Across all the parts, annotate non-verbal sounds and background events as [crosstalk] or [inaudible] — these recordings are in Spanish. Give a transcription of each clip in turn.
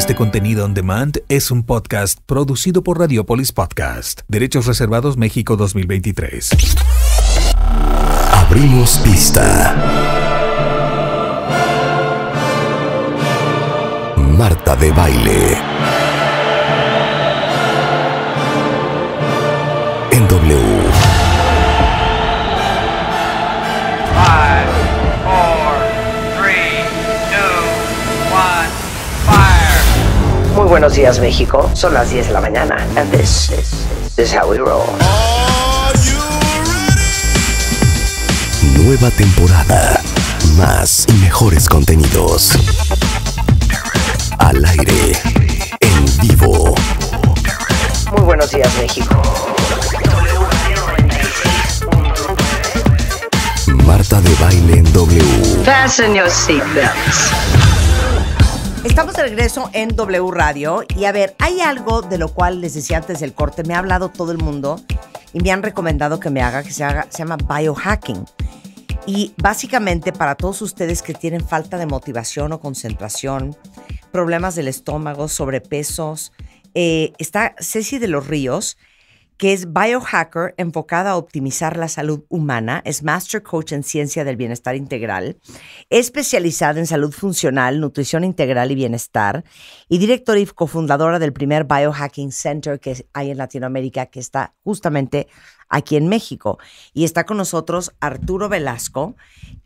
Este contenido on demand es un podcast producido por Radiopolis Podcast. Derechos Reservados México 2023. Abrimos pista. Marta de baile. En W. Muy buenos días, México. Son las 10 de la mañana. And this is, how we roll. Nueva temporada. Más y mejores contenidos. Al aire. En vivo. Muy buenos días, México. Marta de baile en W. Fasten your seatbelts. Estamos de regreso en W Radio y a ver, hay algo de lo cual les decía antes del corte, me ha hablado todo el mundo y me han recomendado que me haga, que se haga, se llama biohacking. Y básicamente para todos ustedes que tienen falta de motivación o concentración, problemas del estómago, sobrepesos, eh, está Ceci de los Ríos, que es biohacker enfocada a optimizar la salud humana, es master coach en ciencia del bienestar integral, especializada en salud funcional, nutrición integral y bienestar, y directora y cofundadora del primer biohacking center que hay en Latinoamérica, que está justamente aquí en México. Y está con nosotros Arturo Velasco,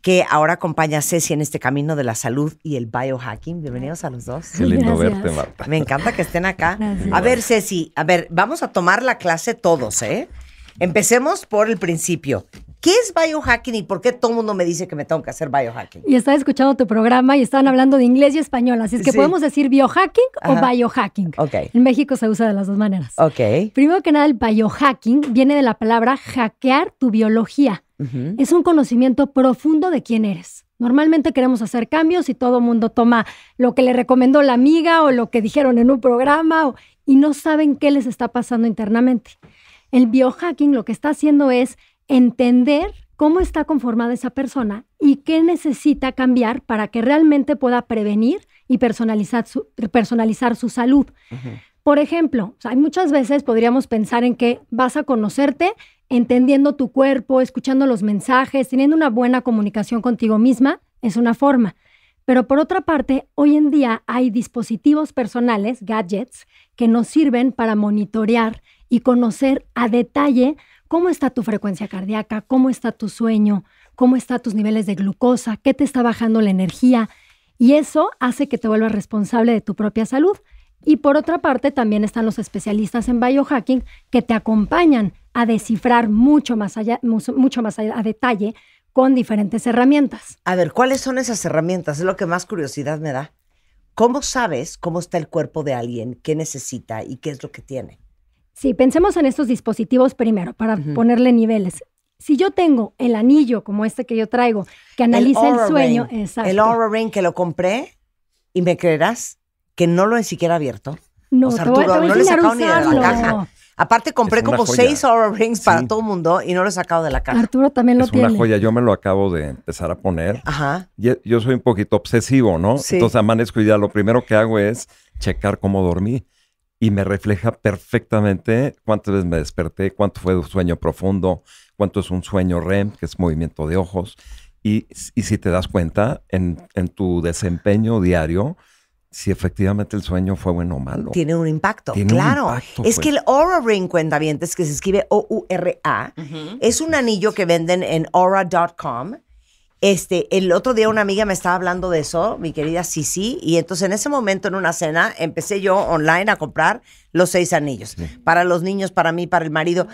que ahora acompaña a Ceci en este camino de la salud y el biohacking. Bienvenidos a los dos. Qué lindo verte, Marta. Me encanta que estén acá. A ver, Ceci, a ver, vamos a tomar la clase todos, ¿eh? Empecemos por el principio. ¿Qué es biohacking y por qué todo el mundo me dice que me tengo que hacer biohacking? Y estaba escuchando tu programa y estaban hablando de inglés y español, así es que podemos decir biohacking o biohacking. En México se usa de las dos maneras. Primero que nada, el biohacking viene de la palabra hackear tu biología. Es un conocimiento profundo de quién eres. Normalmente queremos hacer cambios y todo el mundo toma lo que le recomendó la amiga o lo que dijeron en un programa y no saben qué les está pasando internamente. El biohacking lo que está haciendo es entender cómo está conformada esa persona y qué necesita cambiar para que realmente pueda prevenir y personalizar su, salud. Por ejemplo, hay muchas veces podríamos pensar en que vas a conocerte entendiendo tu cuerpo, escuchando los mensajes, teniendo una buena comunicación contigo misma, es una forma. Pero por otra parte, hoy en día hay dispositivos personales, gadgets, que nos sirven para monitorear y conocer a detalle cómo está tu frecuencia cardíaca, cómo está tu sueño, cómo están tus niveles de glucosa, qué te está bajando la energía. Y eso hace que te vuelvas responsable de tu propia salud. Y por otra parte, también están los especialistas en biohacking que te acompañan a descifrar mucho más allá, mucho más a detalle con diferentes herramientas. A ver, ¿cuáles son esas herramientas? Es lo que más curiosidad me da. ¿Cómo sabes cómo está el cuerpo de alguien, qué necesita y qué es lo que tiene? Sí, pensemos en estos dispositivos primero para ponerle niveles. Si yo tengo el anillo como este que yo traigo, que analiza el, sueño, El Aura Ring que lo compré y me creerás que no lo he siquiera abierto. No, Arturo, no he sacado ni de la caja. Aparte, compré como seis Aura Rings para todo el mundo y no lo he sacado de la caja. Arturo también lo tiene. Es una joya. Yo me lo acabo de empezar a poner. Ajá. Yo, soy un poquito obsesivo, ¿no? Sí. Entonces amanezco y ya lo primero que hago es checar cómo dormí y me refleja perfectamente cuántas veces me desperté, cuánto fue un sueño profundo, cuánto es un sueño REM, que es movimiento de ojos. Y, si te das cuenta, en, en, tu desempeño diario, si efectivamente el sueño fue bueno o malo. Tiene un impacto, claro. es que pues. el Aura Ring es que se escribe O-U-R-A, es un anillo que venden en aura.com este, el otro día una amiga me estaba hablando de eso, mi querida Sisi, y entonces en ese momento en una cena empecé yo online a comprar los seis anillos. Para los niños, para mí, para el marido.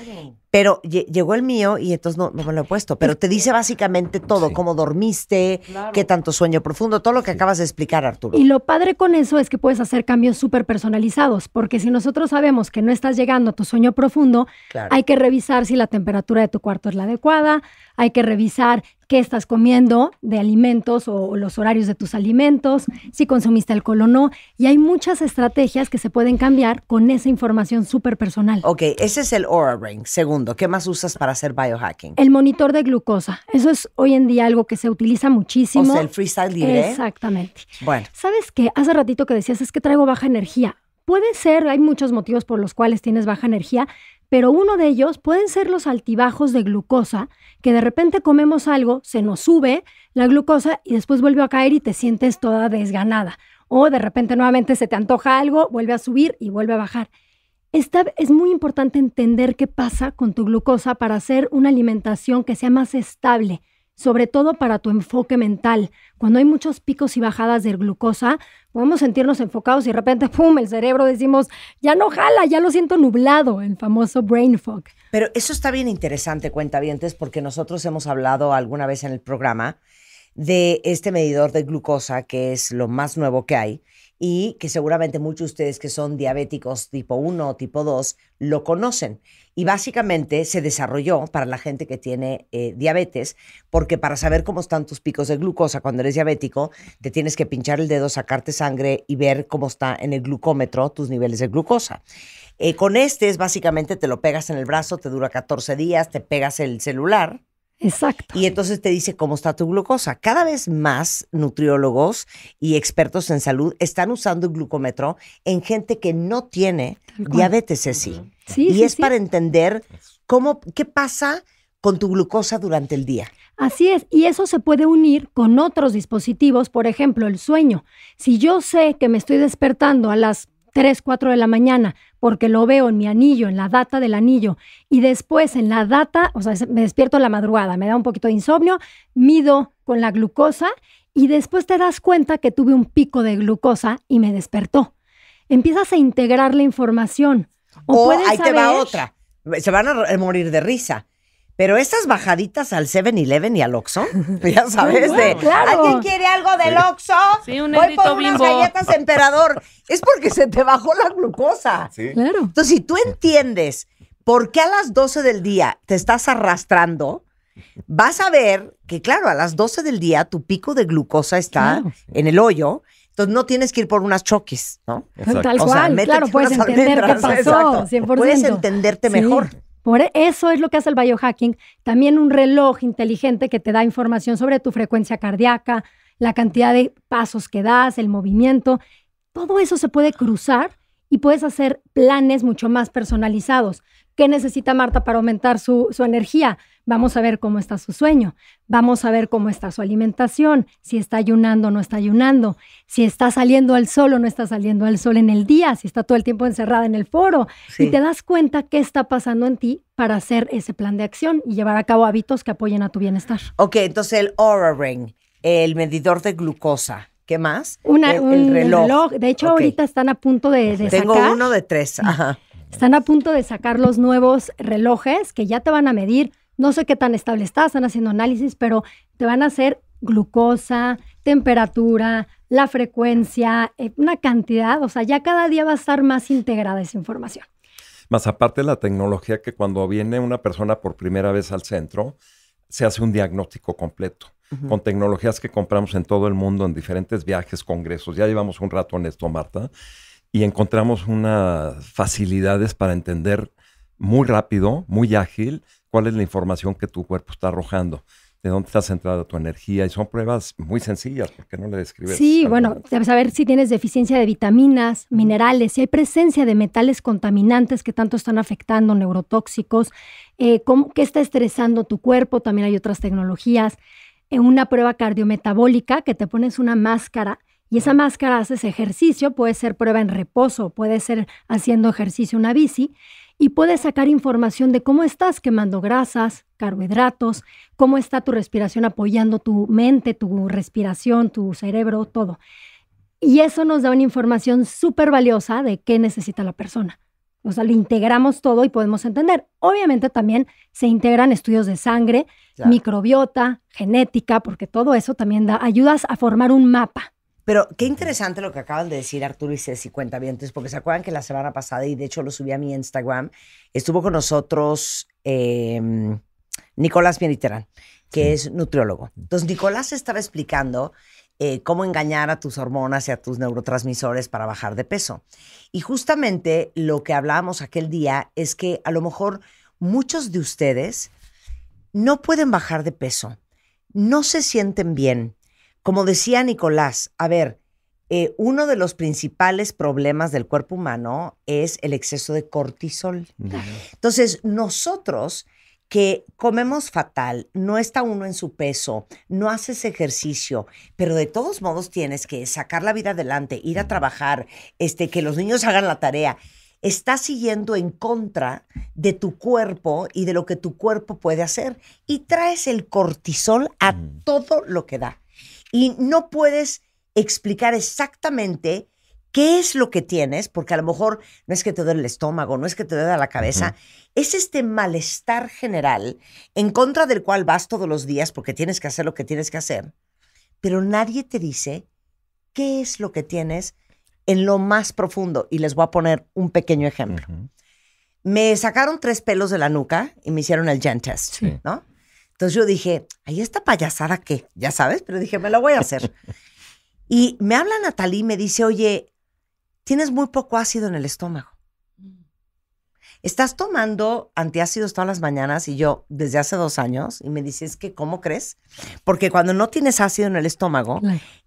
Pero llegó el mío y entonces no, me lo he puesto. Pero te dice básicamente todo, cómo dormiste, qué tanto sueño profundo, todo lo que acabas de explicar, Arturo. Y lo padre con eso es que puedes hacer cambios súper personalizados, porque si nosotros sabemos que no estás llegando a tu sueño profundo, hay que revisar si la temperatura de tu cuarto es la adecuada, hay que revisar qué estás comiendo de alimentos o los horarios de tus alimentos, si consumiste alcohol o no. Y hay muchas estrategias que se pueden cambiar con esa información súper personal. Ok, ese es el Aura Ring. Segundo, ¿qué más usas para hacer biohacking? El monitor de glucosa. Eso es hoy en día algo que se utiliza muchísimo. O sea, el freestyle libre. Exactamente. Bueno. ¿Sabes qué? Hace ratito que decías es que traigo baja energía. Puede ser, hay muchos motivos por los cuales tienes baja energía, pero uno de ellos pueden ser los altibajos de glucosa, que de repente comemos algo, se nos sube la glucosa y después vuelve a caer y te sientes toda desganada o de repente nuevamente se te antoja algo, vuelve a subir y vuelve a bajar. es muy importante entender qué pasa con tu glucosa para hacer una alimentación que sea más estable, sobre todo para tu enfoque mental. Cuando hay muchos picos y bajadas de glucosa, podemos sentirnos enfocados y de repente, ¡pum!, el cerebro decimos, ya no jala, ya lo siento nublado, el famoso brain fog. Pero eso está bien interesante, cuenta cuentavientes, porque nosotros hemos hablado alguna vez en el programa de este medidor de glucosa, que es lo más nuevo que hay y que seguramente muchos de ustedes que son diabéticos tipo 1 o tipo 2 lo conocen. Y básicamente se desarrolló para la gente que tiene eh, diabetes, porque para saber cómo están tus picos de glucosa cuando eres diabético, te tienes que pinchar el dedo, sacarte sangre y ver cómo está en el glucómetro tus niveles de glucosa. Eh, con este es básicamente te lo pegas en el brazo, te dura 14 días, te pegas el celular Exacto. Y entonces te dice cómo está tu glucosa. Cada vez más nutriólogos y expertos en salud están usando el glucómetro en gente que no tiene diabetes, sí, y es para entender cómo, qué pasa con tu glucosa durante el día. Así es, y eso se puede unir con otros dispositivos, por ejemplo, el sueño. Si yo sé que me estoy despertando a las 3, 4 de la mañana, porque lo veo en mi anillo, en la data del anillo, y después en la data, o sea, me despierto la madrugada, me da un poquito de insomnio, mido con la glucosa y después te das cuenta que tuve un pico de glucosa y me despertó. Empiezas a integrar la información. O, ahí te va otra. Se van a morir de risa. Pero esas bajaditas al 7-Eleven y al Oxxo, [laughs] ya sabes, de ¿alguien quiere algo del Oxxo? Voy por unas galletas emperador. [laughs] Es porque se te bajó la glucosa. Sí. Entonces, si tú entiendes por qué a las 12 del día te estás arrastrando, vas a ver que, claro, a las 12 del día tu pico de glucosa está en el hoyo. Entonces no tienes que ir por unas choques, ¿no? o sea, claro, puedes entender qué pasó, Puedes entenderte mejor. Por eso es lo que hace el biohacking. También un reloj inteligente que te da información sobre tu frecuencia cardíaca, la cantidad de pasos que das, el movimiento. Todo eso se puede cruzar y puedes hacer planes mucho más personalizados. ¿Qué necesita Marta para aumentar su, su energía? Vamos a ver cómo está su sueño, vamos a ver cómo está su alimentación, si está ayunando o no está ayunando, si está saliendo al sol o no está saliendo al sol en el día, si está todo el tiempo encerrada en el foro. Y te das cuenta qué está pasando en ti para hacer ese plan de acción y llevar a cabo hábitos que apoyen a tu bienestar. Ok, entonces el Aura Ring, el medidor de glucosa. ¿Qué más? el, reloj. De hecho, ahorita están a punto de, sacar. Tengo uno de tres. Están a punto de sacar los nuevos relojes que ya te van a medir no sé qué tan estable está, están haciendo análisis, pero te van a hacer glucosa, temperatura, la frecuencia, eh, una cantidad, o sea, ya cada día va a estar más integrada esa información. Más aparte de la tecnología que cuando viene una persona por primera vez al centro, se hace un diagnóstico completo con tecnologías que compramos en todo el mundo, en diferentes viajes, congresos. Ya llevamos un rato en esto, Marta, y encontramos unas facilidades para entender muy rápido, muy ágil, cuál es la información que tu cuerpo está arrojando, de dónde está centrada tu energía. Y son pruebas muy sencillas, ¿por qué no le describes? Sí, bueno, saber si tienes deficiencia de vitaminas, minerales, si hay presencia de metales contaminantes que tanto están afectando, neurotóxicos, eh, qué está estresando tu cuerpo, también hay otras tecnologías. En eh, una prueba cardiometabólica que te pones una máscara y esa máscara haces ejercicio, puede ser prueba en reposo, puede ser haciendo ejercicio una bici y puedes sacar información de cómo estás quemando grasas, carbohidratos, cómo está tu respiración apoyando tu mente, tu respiración, tu cerebro, todo. Y eso nos da una información súper valiosa de qué necesita la persona. O sea, le integramos todo y podemos entender. Obviamente también se integran estudios de sangre, microbiota, genética, porque todo eso también da, ayudas a formar un mapa pero qué interesante lo que acaban de decir Arturo y Ceci Cuentavientes, porque se acuerdan que la semana pasada, y de hecho lo subí a mi Instagram, estuvo con nosotros eh, Nicolás Bieniterán, que es nutriólogo. Entonces, Nicolás estaba explicando eh, cómo engañar a tus hormonas y a tus neurotransmisores para bajar de peso. Y justamente lo que hablábamos aquel día es que a lo mejor muchos de ustedes no pueden bajar de peso, no se sienten bien como decía Nicolás, a ver, eh, uno de los principales problemas del cuerpo humano es el exceso de cortisol. Entonces, nosotros que comemos fatal, no está uno en su peso, no haces ejercicio, pero de todos modos tienes que sacar la vida adelante, ir a trabajar, este, que los niños hagan la tarea. Estás siguiendo en contra de tu cuerpo y de lo que tu cuerpo puede hacer y traes el cortisol a todo lo que da y no puedes explicar exactamente qué es lo que tienes, porque a lo mejor no es que te duele el estómago, no es que te duele la cabeza, es este malestar general en contra del cual vas todos los días porque tienes que hacer lo que tienes que hacer, pero nadie te dice qué es lo que tienes en lo más profundo. Y les voy a poner un pequeño ejemplo. Me sacaron tres pelos de la nuca y me hicieron el gen test, ¿no? Entonces yo dije, ahí está payasada qué? ya sabes, pero dije, me lo voy a hacer. y me habla Natalie y me dice, oye, tienes muy poco ácido en el estómago. Mm. Estás tomando antiácidos todas las mañanas y yo desde hace dos años y me es que ¿cómo crees? Porque cuando no tienes ácido en el estómago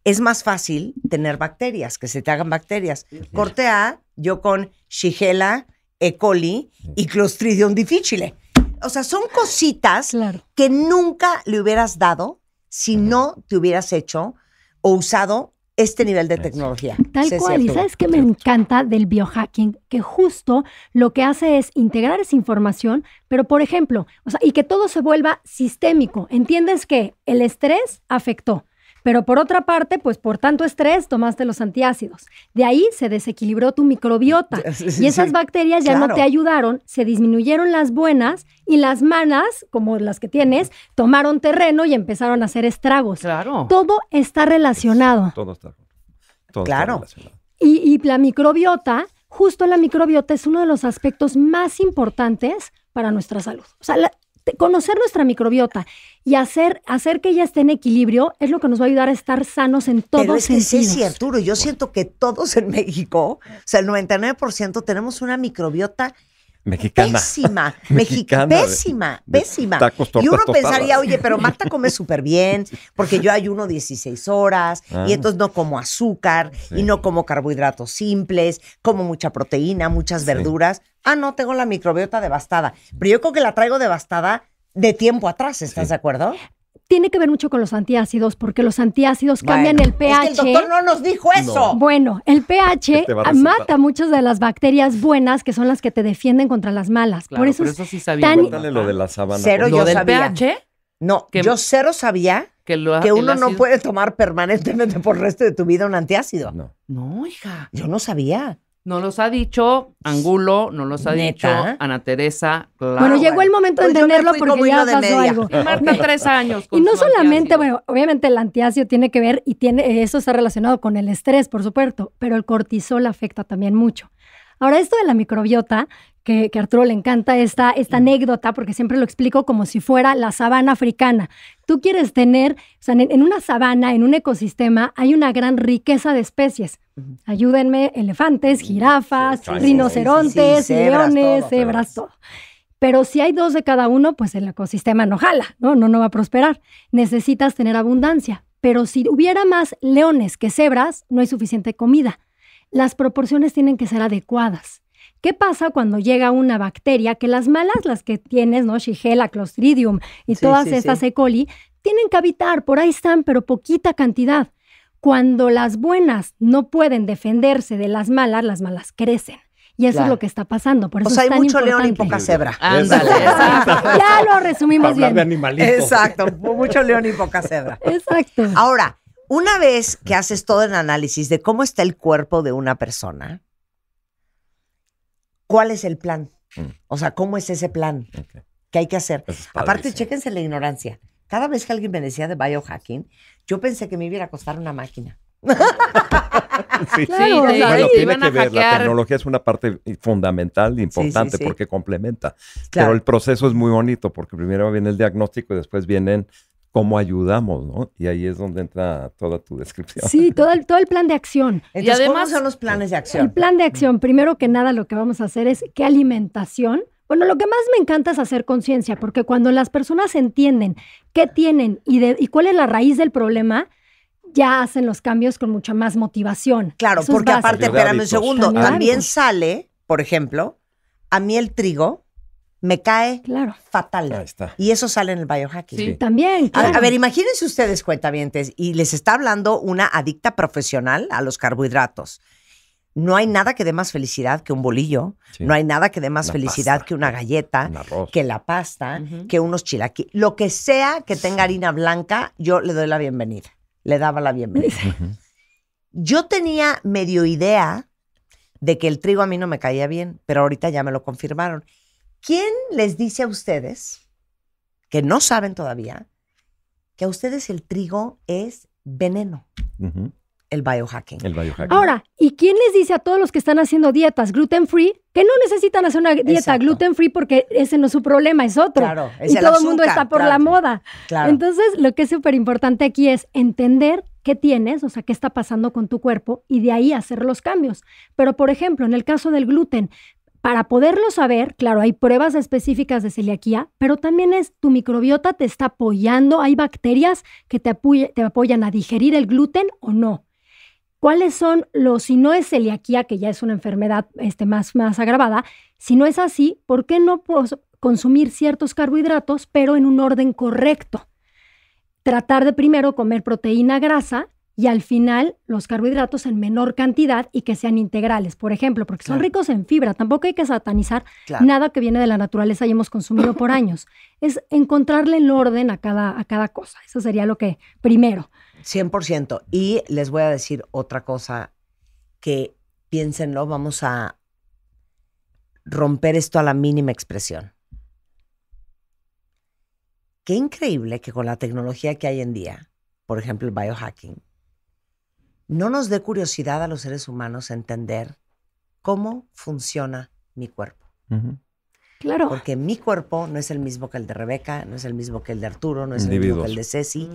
es más fácil tener bacterias, que se te hagan bacterias. Cortea A, yo con Shigella, E. coli y Clostridium difficile o sea, son cositas que nunca le hubieras dado si no te hubieras hecho o usado este nivel de tecnología. Tal cual, y sabes que me encanta del biohacking, que justo lo que hace es integrar esa información, pero por ejemplo, o sea, y que todo se vuelva sistémico. Entiendes que el estrés afectó, pero por otra parte, pues por tanto estrés tomaste los antiácidos. De ahí se desequilibró tu microbiota. y esas bacterias ya no te ayudaron, se disminuyeron las buenas y las malas, como las que tienes, tomaron terreno y empezaron a hacer estragos. Claro. Todo está relacionado. Todo está. Todo claro. Está relacionado. Y, la microbiota, justo la microbiota es uno de los aspectos más importantes para nuestra salud. O sea, conocer nuestra microbiota y hacer, hacer que ella esté en equilibrio es lo que nos va a ayudar a estar sanos en todos Pero es que Sí, Arturo, yo siento que todos en México, o sea, el 99% tenemos una microbiota Mexicana. Pésima, [laughs] mexicana. Pésima, pésima. y uno pensaría, oye, pero Marta come súper bien, [laughs] porque yo ayuno 16 horas y ah. entonces no como azúcar y no como carbohidratos simples, como mucha proteína, muchas verduras. Ah, no, tengo la microbiota devastada. Pero yo creo que la traigo devastada de tiempo atrás, ¿estás de acuerdo? Tiene que ver mucho con los antiácidos, porque los antiácidos cambian el pH. el doctor no nos dijo eso. Bueno, el pH este mata muchas de las bacterias buenas que son las que te defienden contra las malas. por eso, pero eso sí sabía. lo de la sabana. Cero yo del pH? No, yo cero sabía que, uno no puede tomar permanentemente por el resto de tu vida un antiácido. No. No, hija. Yo no sabía. No los ha dicho Angulo, no los ha dicho Ana Teresa. bueno, llegó el momento de pues entenderlo porque ya pasó algo. Y tres años. y no solamente, bueno, obviamente el antiácido tiene que ver y tiene, eso está relacionado con el estrés, por supuesto, pero el cortisol afecta también mucho. Ahora, esto de la microbiota, que, a Arturo le encanta esta, esta mm. anécdota, porque siempre lo explico como si fuera la sabana africana. Tú quieres tener, o sea, en, una sabana, en un ecosistema, hay una gran riqueza de especies. Ayúdenme, elefantes, jirafas, rinocerontes, leones, cebras, todo. Pero si hay dos de cada uno, pues el ecosistema no jala, ¿no? No, no va a prosperar. Necesitas tener abundancia. Pero si hubiera más leones que cebras, no hay suficiente comida las proporciones tienen que ser adecuadas. ¿Qué pasa cuando llega una bacteria que las malas, las que tienes, ¿no? Shigella, Clostridium y todas estas E. coli, tienen que habitar, por ahí están, pero poquita cantidad. Cuando las buenas no pueden defenderse de las malas, las malas crecen. Y eso es lo que está pasando. Por eso hay mucho león y poca cebra. [laughs] ya lo resumimos bien. De Exacto, mucho león y poca cebra. Exacto. Ahora, una vez que haces todo el análisis de cómo está el cuerpo de una persona, ¿cuál es el plan? Mm. O sea, ¿cómo es ese plan? que ¿Qué hay que hacer? Aparte, chéquense la ignorancia. Cada vez que alguien me decía de biohacking, yo pensé que me iba a costar una máquina. sí, claro, bueno, la tecnología es una parte fundamental, importante, porque complementa. Pero el proceso es muy bonito, porque primero viene el diagnóstico y después vienen cómo ayudamos, ¿no? Y ahí es donde entra toda tu descripción. Sí, todo el, [laughs] todo el plan de acción. y además ¿cómo son los planes de acción. El plan de acción, primero que nada, lo que vamos a hacer es qué alimentación. Bueno, lo que más me encanta es hacer conciencia, porque cuando las personas entienden qué tienen y, de, y cuál es la raíz del problema, ya hacen los cambios con mucha más motivación. Claro, porque aparte, espérame un segundo, también sale, por ejemplo, a mí el trigo me cae claro. fatal. Y eso sale en el biohacking. Sí, también. A, ver, imagínense ustedes, cuentavientes, y les está hablando una adicta profesional a los carbohidratos. No hay nada que dé más felicidad que un bolillo, no hay nada que dé más felicidad que una galleta, que la pasta, que unos chilaquiles. Lo que sea que tenga harina blanca, yo le doy la bienvenida. Le daba la bienvenida. [laughs] Yo tenía medio idea de que el trigo a mí no me caía bien, pero ahorita ya me lo confirmaron. ¿Quién les dice a ustedes, que no saben todavía, que a ustedes el trigo es veneno? El biohacking. Ahora, ¿y quién les dice a todos los que están haciendo dietas gluten free que no necesitan hacer una dieta gluten free porque ese no es su problema, es otro? Claro, es y todo el mundo está por la moda. Claro. Entonces, lo que es súper importante aquí es entender qué tienes, o sea, qué está pasando con tu cuerpo y de ahí hacer los cambios. Pero, por ejemplo, en el caso del gluten, para poderlo saber, claro, hay pruebas específicas de celiaquía, pero también es tu microbiota te está apoyando, hay bacterias que te, apoyan a digerir el gluten o no. ¿Cuáles son los, si no es celiaquía, que ya es una enfermedad este, más, más agravada, si no es así, ¿por qué no consumir ciertos carbohidratos, pero en un orden correcto? Tratar de primero comer proteína grasa y al final los carbohidratos en menor cantidad y que sean integrales, por ejemplo, porque son ricos en fibra. Tampoco hay que satanizar nada que viene de la naturaleza y hemos consumido por [laughs] años. Es encontrarle el orden a cada, a cada cosa. Eso sería lo que primero. 100%. Y les voy a decir otra cosa que piénsenlo, vamos a romper esto a la mínima expresión. Qué increíble que con la tecnología que hay en día, por ejemplo, el biohacking, no nos dé curiosidad a los seres humanos entender cómo funciona mi cuerpo. Claro. Porque mi cuerpo no es el mismo que el de Rebeca, no es el mismo que el de Arturo, no es el mismo que el de Ceci.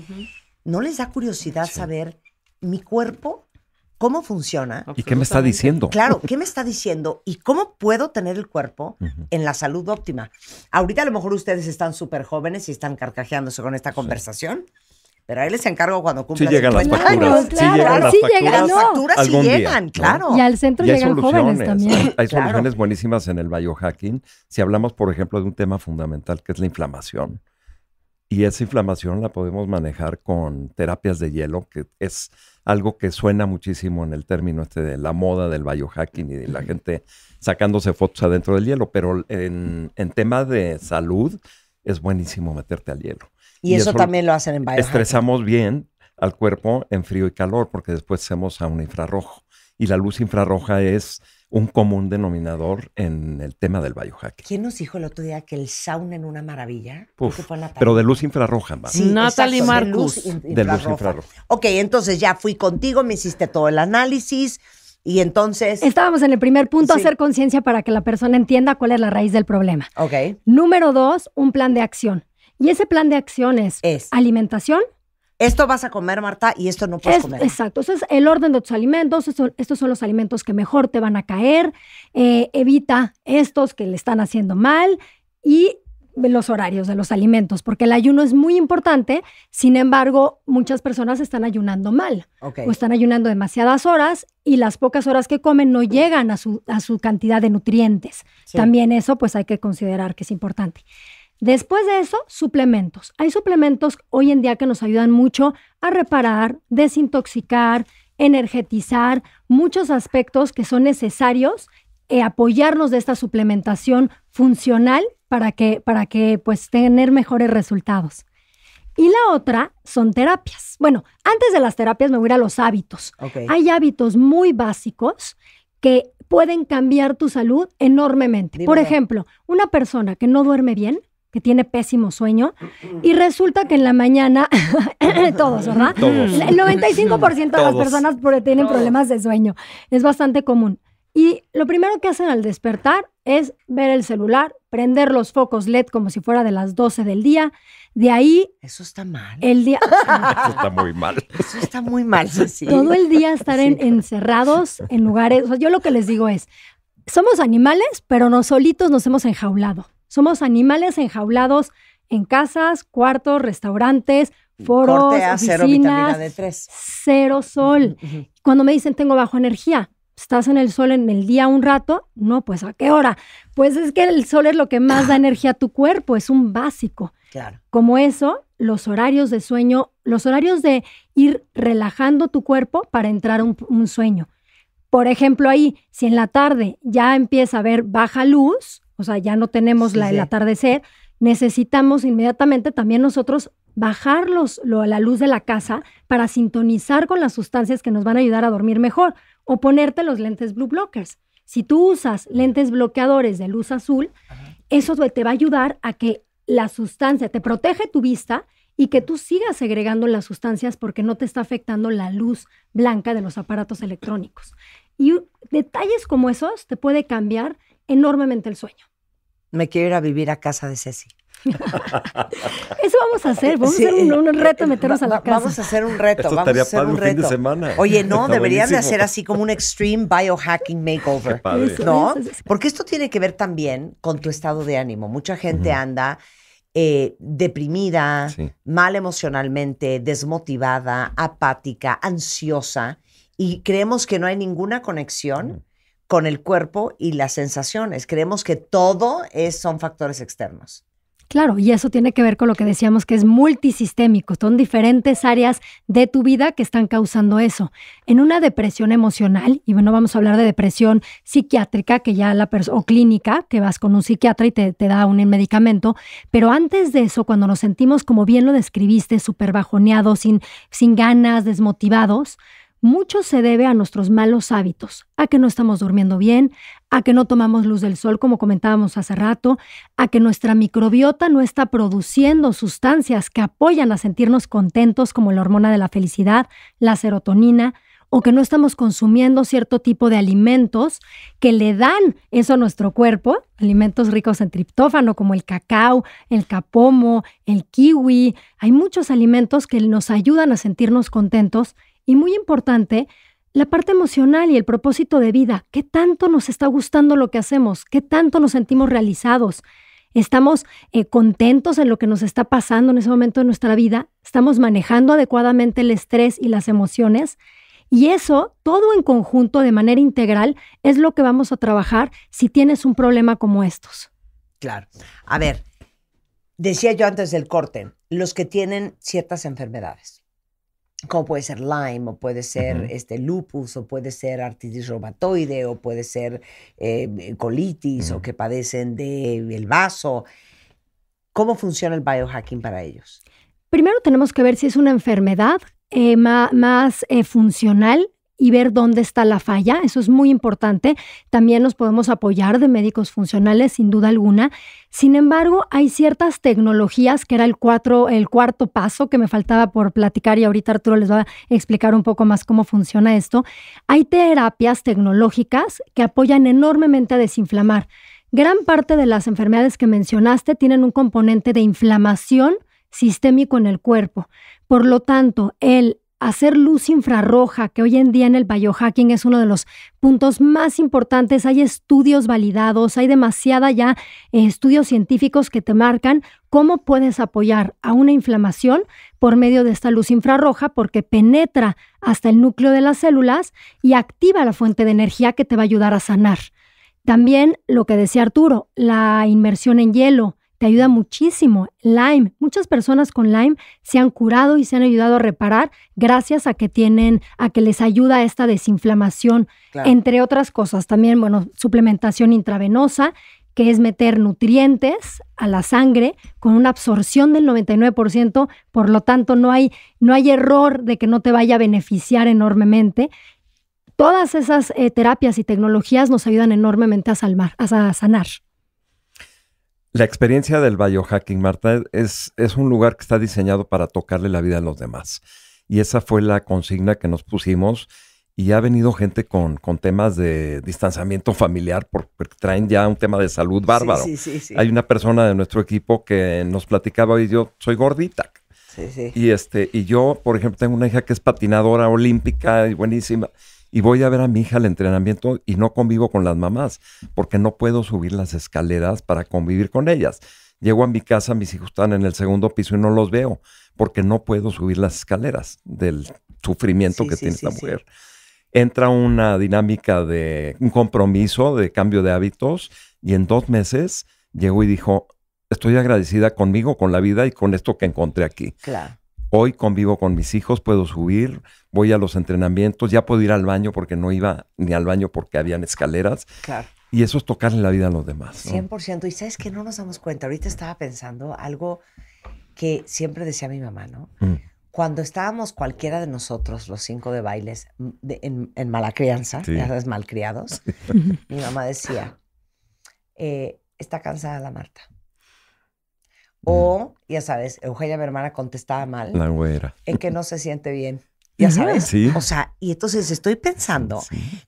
No les da curiosidad saber mi cuerpo, cómo funciona. ¿Y qué me está diciendo? Claro, ¿qué me está diciendo? ¿Y cómo puedo tener el cuerpo en la salud óptima? Ahorita a lo mejor ustedes están súper jóvenes y están carcajeándose con esta conversación. Pero él les encargo cuando cumple sí llegan las facturas, años, Sí llegan las facturas, sí llegan claro. Y al centro llegan jóvenes también. Hay soluciones buenísimas en el biohacking. Si hablamos, por ejemplo, de un tema fundamental que es la inflamación. Y esa inflamación la podemos manejar con terapias de hielo, que es algo que suena muchísimo en el término este de la moda del biohacking y de la gente sacándose fotos adentro del hielo. Pero en, en tema de salud es buenísimo meterte al hielo y, eso, también lo hacen en Biohacking. Estresamos bien al cuerpo en frío y calor porque después hacemos a un infrarrojo. Y la luz infrarroja es un común denominador en el tema del biohacking. ¿Quién nos dijo el otro día que el sauna en una maravilla? pero de luz infrarroja, más. Sí, Natalie Marcus. De luz, infrarroja. Ok, entonces ya fui contigo, me hiciste todo el análisis. Y entonces. Estábamos en el primer punto, hacer conciencia para que la persona entienda cuál es la raíz del problema. Ok. Número dos, un plan de acción. Y ese plan de acciones es alimentación. Esto vas a comer, Marta, y esto no puedes comer. Exacto. Eso es el orden de tus alimentos. Estos, son los alimentos que mejor te van a caer. Eh, evita estos que le están haciendo mal. Y los horarios de los alimentos, porque el ayuno es muy importante, sin embargo, muchas personas están ayunando mal o están ayunando demasiadas horas y las pocas horas que comen no llegan a su, a su cantidad de nutrientes. También eso pues hay que considerar que es importante. Después de eso, suplementos. Hay suplementos hoy en día que nos ayudan mucho a reparar, desintoxicar, energetizar, muchos aspectos que son necesarios, y eh, apoyarnos de esta suplementación funcional para que, para que pues tener mejores resultados. Y la otra son terapias. Bueno, antes de las terapias me voy a los hábitos. Hay hábitos muy básicos que pueden cambiar tu salud enormemente. Por ejemplo, una persona que no duerme bien que tiene pésimo sueño y resulta que en la mañana, [laughs] todos, ¿verdad? El 95% de las personas tienen problemas de sueño. Es bastante común. Y lo primero que hacen al despertar es ver el celular, prender los focos LED como si fuera de las 12 del día. De ahí... Eso está mal. El día... [laughs] Eso está muy mal. Eso está muy mal, sí. Todo el día estar encerrados en lugares... O sea, yo lo que les digo es, somos animales, pero nos solitos nos hemos enjaulado. Somos animales enjaulados en casas, cuartos, restaurantes, mm, foros, a oficinas, cero vitamina D3. Cero sol. Cuando me dicen tengo bajo energía, estás en el sol en el día un rato, no, pues a qué hora. Pues es que el sol es lo que más da energía a tu cuerpo, es un básico. Claro. Como eso, los horarios de sueño, los horarios de ir relajando tu cuerpo para entrar a un, un sueño. Por ejemplo, ahí, si en la tarde ya empieza a haber baja luz, o sea, ya no tenemos la, el atardecer, necesitamos inmediatamente también nosotros bajar la luz de la casa para sintonizar con las sustancias que nos van a ayudar a dormir mejor o ponerte los lentes blue blockers. Si tú usas lentes bloqueadores de luz azul, eso te va a ayudar a que la sustancia te protege tu vista y que tú sigas segregando las sustancias porque no te está afectando la luz blanca de los aparatos electrónicos. Y detalles como esos te puede cambiar enormemente el sueño. Me quiero ir a vivir a casa de Ceci. [laughs] Eso vamos a hacer, vamos a hacer un, reto, eh, meternos a la casa. Vamos a hacer un reto, vamos a hacer un, reto. Oye, no, deberías de hacer así como un extreme biohacking makeover, Porque esto tiene que ver también con tu estado de ánimo. Mucha gente anda eh, deprimida, mal emocionalmente, desmotivada, apática, ansiosa y creemos que no hay ninguna conexión con el cuerpo y las sensaciones. Creemos que todo es, son factores externos. Claro, y eso tiene que ver con lo que decíamos que es multisistémico. Son diferentes áreas de tu vida que están causando eso. En una depresión emocional, y bueno, vamos a hablar de depresión psiquiátrica, que ya la o clínica, que vas con un psiquiatra y te, da un medicamento. Pero antes de eso, cuando nos sentimos, como bien lo describiste, súper bajoneados, sin, sin ganas, desmotivados, mucho se debe a nuestros malos hábitos, a que no estamos durmiendo bien, a que no tomamos luz del sol, como comentábamos hace rato, a que nuestra microbiota no está produciendo sustancias que apoyan a sentirnos contentos, como la hormona de la felicidad, la serotonina, o que no estamos consumiendo cierto tipo de alimentos que le dan eso a nuestro cuerpo, alimentos ricos en triptófano como el cacao, el capomo, el kiwi. Hay muchos alimentos que nos ayudan a sentirnos contentos y muy importante, la parte emocional y el propósito de vida. ¿Qué tanto nos está gustando lo que hacemos? ¿Qué tanto nos sentimos realizados? ¿Estamos eh, contentos en lo que nos está pasando en ese momento de nuestra vida? ¿Estamos manejando adecuadamente el estrés y las emociones? Y eso, todo en conjunto, de manera integral, es lo que vamos a trabajar si tienes un problema como estos. Claro. A ver, decía yo antes del corte, los que tienen ciertas enfermedades como puede ser Lyme, o puede ser este, lupus, o puede ser artritis reumatoide, o puede ser eh, colitis, o que padecen del el vaso. ¿Cómo funciona el biohacking para ellos? Primero tenemos que ver si es una enfermedad eh, más, eh, funcional y ver dónde está la falla. Eso es muy importante. También nos podemos apoyar de médicos funcionales, sin duda alguna. Sin embargo, hay ciertas tecnologías, que era el, el cuarto paso que me faltaba por platicar y ahorita Arturo les va a explicar un poco más cómo funciona esto. Hay terapias tecnológicas que apoyan enormemente a desinflamar. Gran parte de las enfermedades que mencionaste tienen un componente de inflamación sistémico en el cuerpo. Por lo tanto, el hacer luz infrarroja, que hoy en día en el biohacking es uno de los puntos más importantes. Hay estudios validados, hay demasiada ya eh, estudios científicos que te marcan cómo puedes apoyar a una inflamación por medio de esta luz infrarroja, porque penetra hasta el núcleo de las células y activa la fuente de energía que te va a ayudar a sanar. También lo que decía Arturo, la inmersión en hielo, te ayuda muchísimo. Lyme, muchas personas con Lyme se han curado y se han ayudado a reparar gracias a que tienen, a que les ayuda esta desinflamación, entre otras cosas. También, bueno, suplementación intravenosa, que es meter nutrientes a la sangre con una absorción del 99%, por lo tanto no hay, no hay error de que no te vaya a beneficiar enormemente. Todas esas eh, terapias y tecnologías nos ayudan enormemente a, a sanar. La experiencia del biohacking, Marta, es, es un lugar que está diseñado para tocarle la vida a los demás. Y esa fue la consigna que nos pusimos. Y ha venido gente con, con temas de distanciamiento familiar porque traen ya un tema de salud bárbaro. Hay una persona de nuestro equipo que nos platicaba y yo soy gordita. Y, este, y yo, por ejemplo, tengo una hija que es patinadora olímpica y buenísima y voy a ver a mi hija al entrenamiento y no convivo con las mamás porque no puedo subir las escaleras para convivir con ellas. Llego a mi casa, mis hijos están en el segundo piso y no los veo porque no puedo subir las escaleras del sufrimiento que tiene la mujer. Entra una dinámica de un compromiso de cambio de hábitos y en dos meses llegó y dijo, estoy agradecida conmigo, con la vida y con esto que encontré aquí. Claro. Hoy convivo con mis hijos, puedo subir, voy a los entrenamientos, ya puedo ir al baño porque no iba ni al baño porque habían escaleras. Y eso es tocarle la vida a los demás. 100%. Y sabes que no nos damos cuenta. Ahorita estaba pensando algo que siempre decía mi mamá, ¿no? Mm. Cuando estábamos cualquiera de nosotros, los cinco de bailes, mm, en, mala crianza, ya sabes, malcriados, [laughs] mi mamá decía, eh, está cansada la Marta. O, ya sabes, Eugenia, mi hermana, contestaba mal. La güera. En que no se siente bien. Ya sabes. O sea, y entonces estoy pensando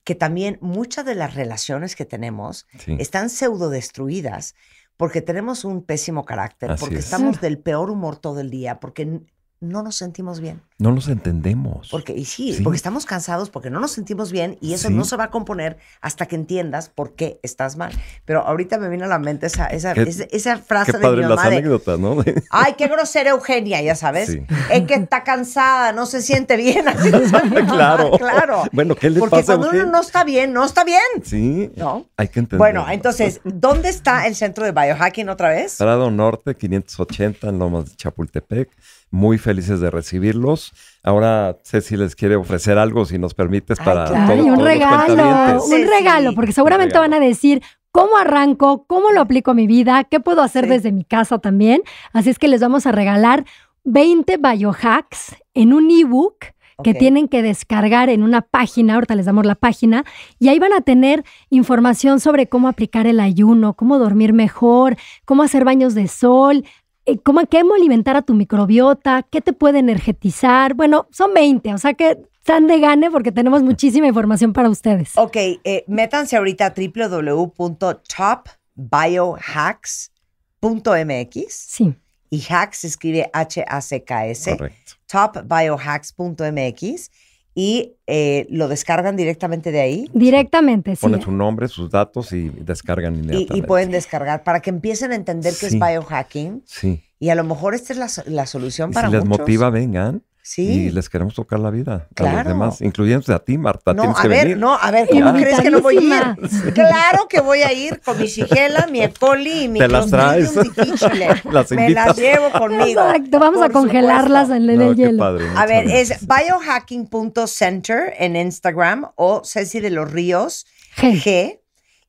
que también muchas de las relaciones que tenemos están pseudo destruidas porque tenemos un pésimo carácter, porque estamos del peor humor todo el día, porque no nos sentimos bien. No nos entendemos. Porque, y sí, porque estamos cansados, porque no nos sentimos bien y eso no se va a componer hasta que entiendas por qué estás mal. Pero ahorita me viene a la mente esa, esa, esa, frase qué de mi Las anécdotas, [laughs] Ay, qué grosera Eugenia, ya sabes. Es eh, que está cansada, no se siente bien. [laughs] [laughs] claro. claro. Bueno, ¿qué le pasa? Porque cuando uno no está bien, no está bien. Sí. ¿No? Hay que entender. Bueno, entonces, ¿dónde está el centro de biohacking otra vez? Prado Norte, 580, en Lomas de Chapultepec muy felices de recibirlos. Ahora Ceci les quiere ofrecer algo, si nos permites, para un regalo, un regalo, porque seguramente van a decir cómo arranco, cómo lo aplico a mi vida, qué puedo hacer desde mi casa también. Así es que les vamos a regalar 20 biohacks en un ebook que tienen que descargar en una página, ahorita les damos la página, y ahí van a tener información sobre cómo aplicar el ayuno, cómo dormir mejor, cómo hacer baños de sol, eh, ¿Cómo, alimentar a tu microbiota? ¿Qué te puede energetizar? Bueno, son 20, o sea que están de gane porque tenemos muchísima información para ustedes. Ok, eh, métanse ahorita a www.topbiohacks.mx. Sí. Y hacks escribe H-A-C-K-S. Correcto. Topbiohacks.mx y eh, lo descargan directamente de ahí. Directamente, sí. Ponen su nombre, sus datos y descargan inmediatamente. Y, pueden descargar para que empiecen a entender qué que es biohacking. Sí. Y a lo mejor esta es la, la solución para muchos. Si les motiva, vengan. Y les queremos tocar la vida a los demás, incluyéndose a ti, Marta. a que ver, venir. no, a ver, ¿cómo crees que no voy a ir? [laughs] Claro que voy a ir con mi sigela, mi ecoli y mi Te las traes. [laughs] las Me las llevo conmigo. Exacto, vamos a congelarlas en el hielo. a ver, es biohacking.center en Instagram o Ceci de los Ríos G.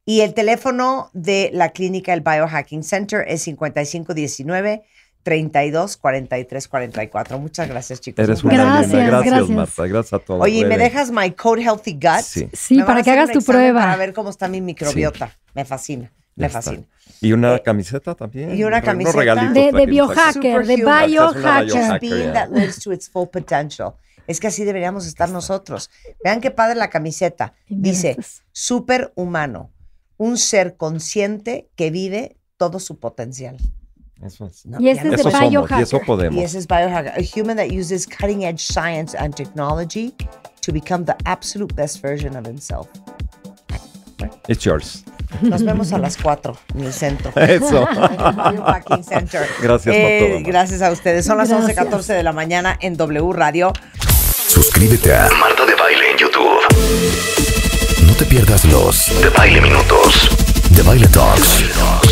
Y el teléfono de la clínica, el Biohacking Center, es 5519 32 43 44. Muchas gracias, chicos. Eres una gracias, gracias, gracias, Marta. Gracias a todos. Oye, ¿me dejas my code Healthy Gut? Sí, para que hagas tu prueba. Para ver cómo está mi microbiota. Me fascina. me fascina. Y una eh, camiseta también. Y una camiseta de, biohacker, de biohacker. Es que así deberíamos estar nosotros. Vean qué padre la camiseta. Dice, superhumano, un ser consciente que vive todo su potencial. Eso y ese es biohacker. y eso podemos. Y ese es biohacker. A human that uses cutting edge science and technology to become the absolute best version of himself. It's yours. Nos vemos a las 4 en el centro. Eso. el center. Gracias eh, por Gracias a ustedes. Son las 11.14 de la mañana en W Radio. Suscríbete a Marta de Baile en YouTube. No te pierdas los de Baile Minutos de Baile Talks.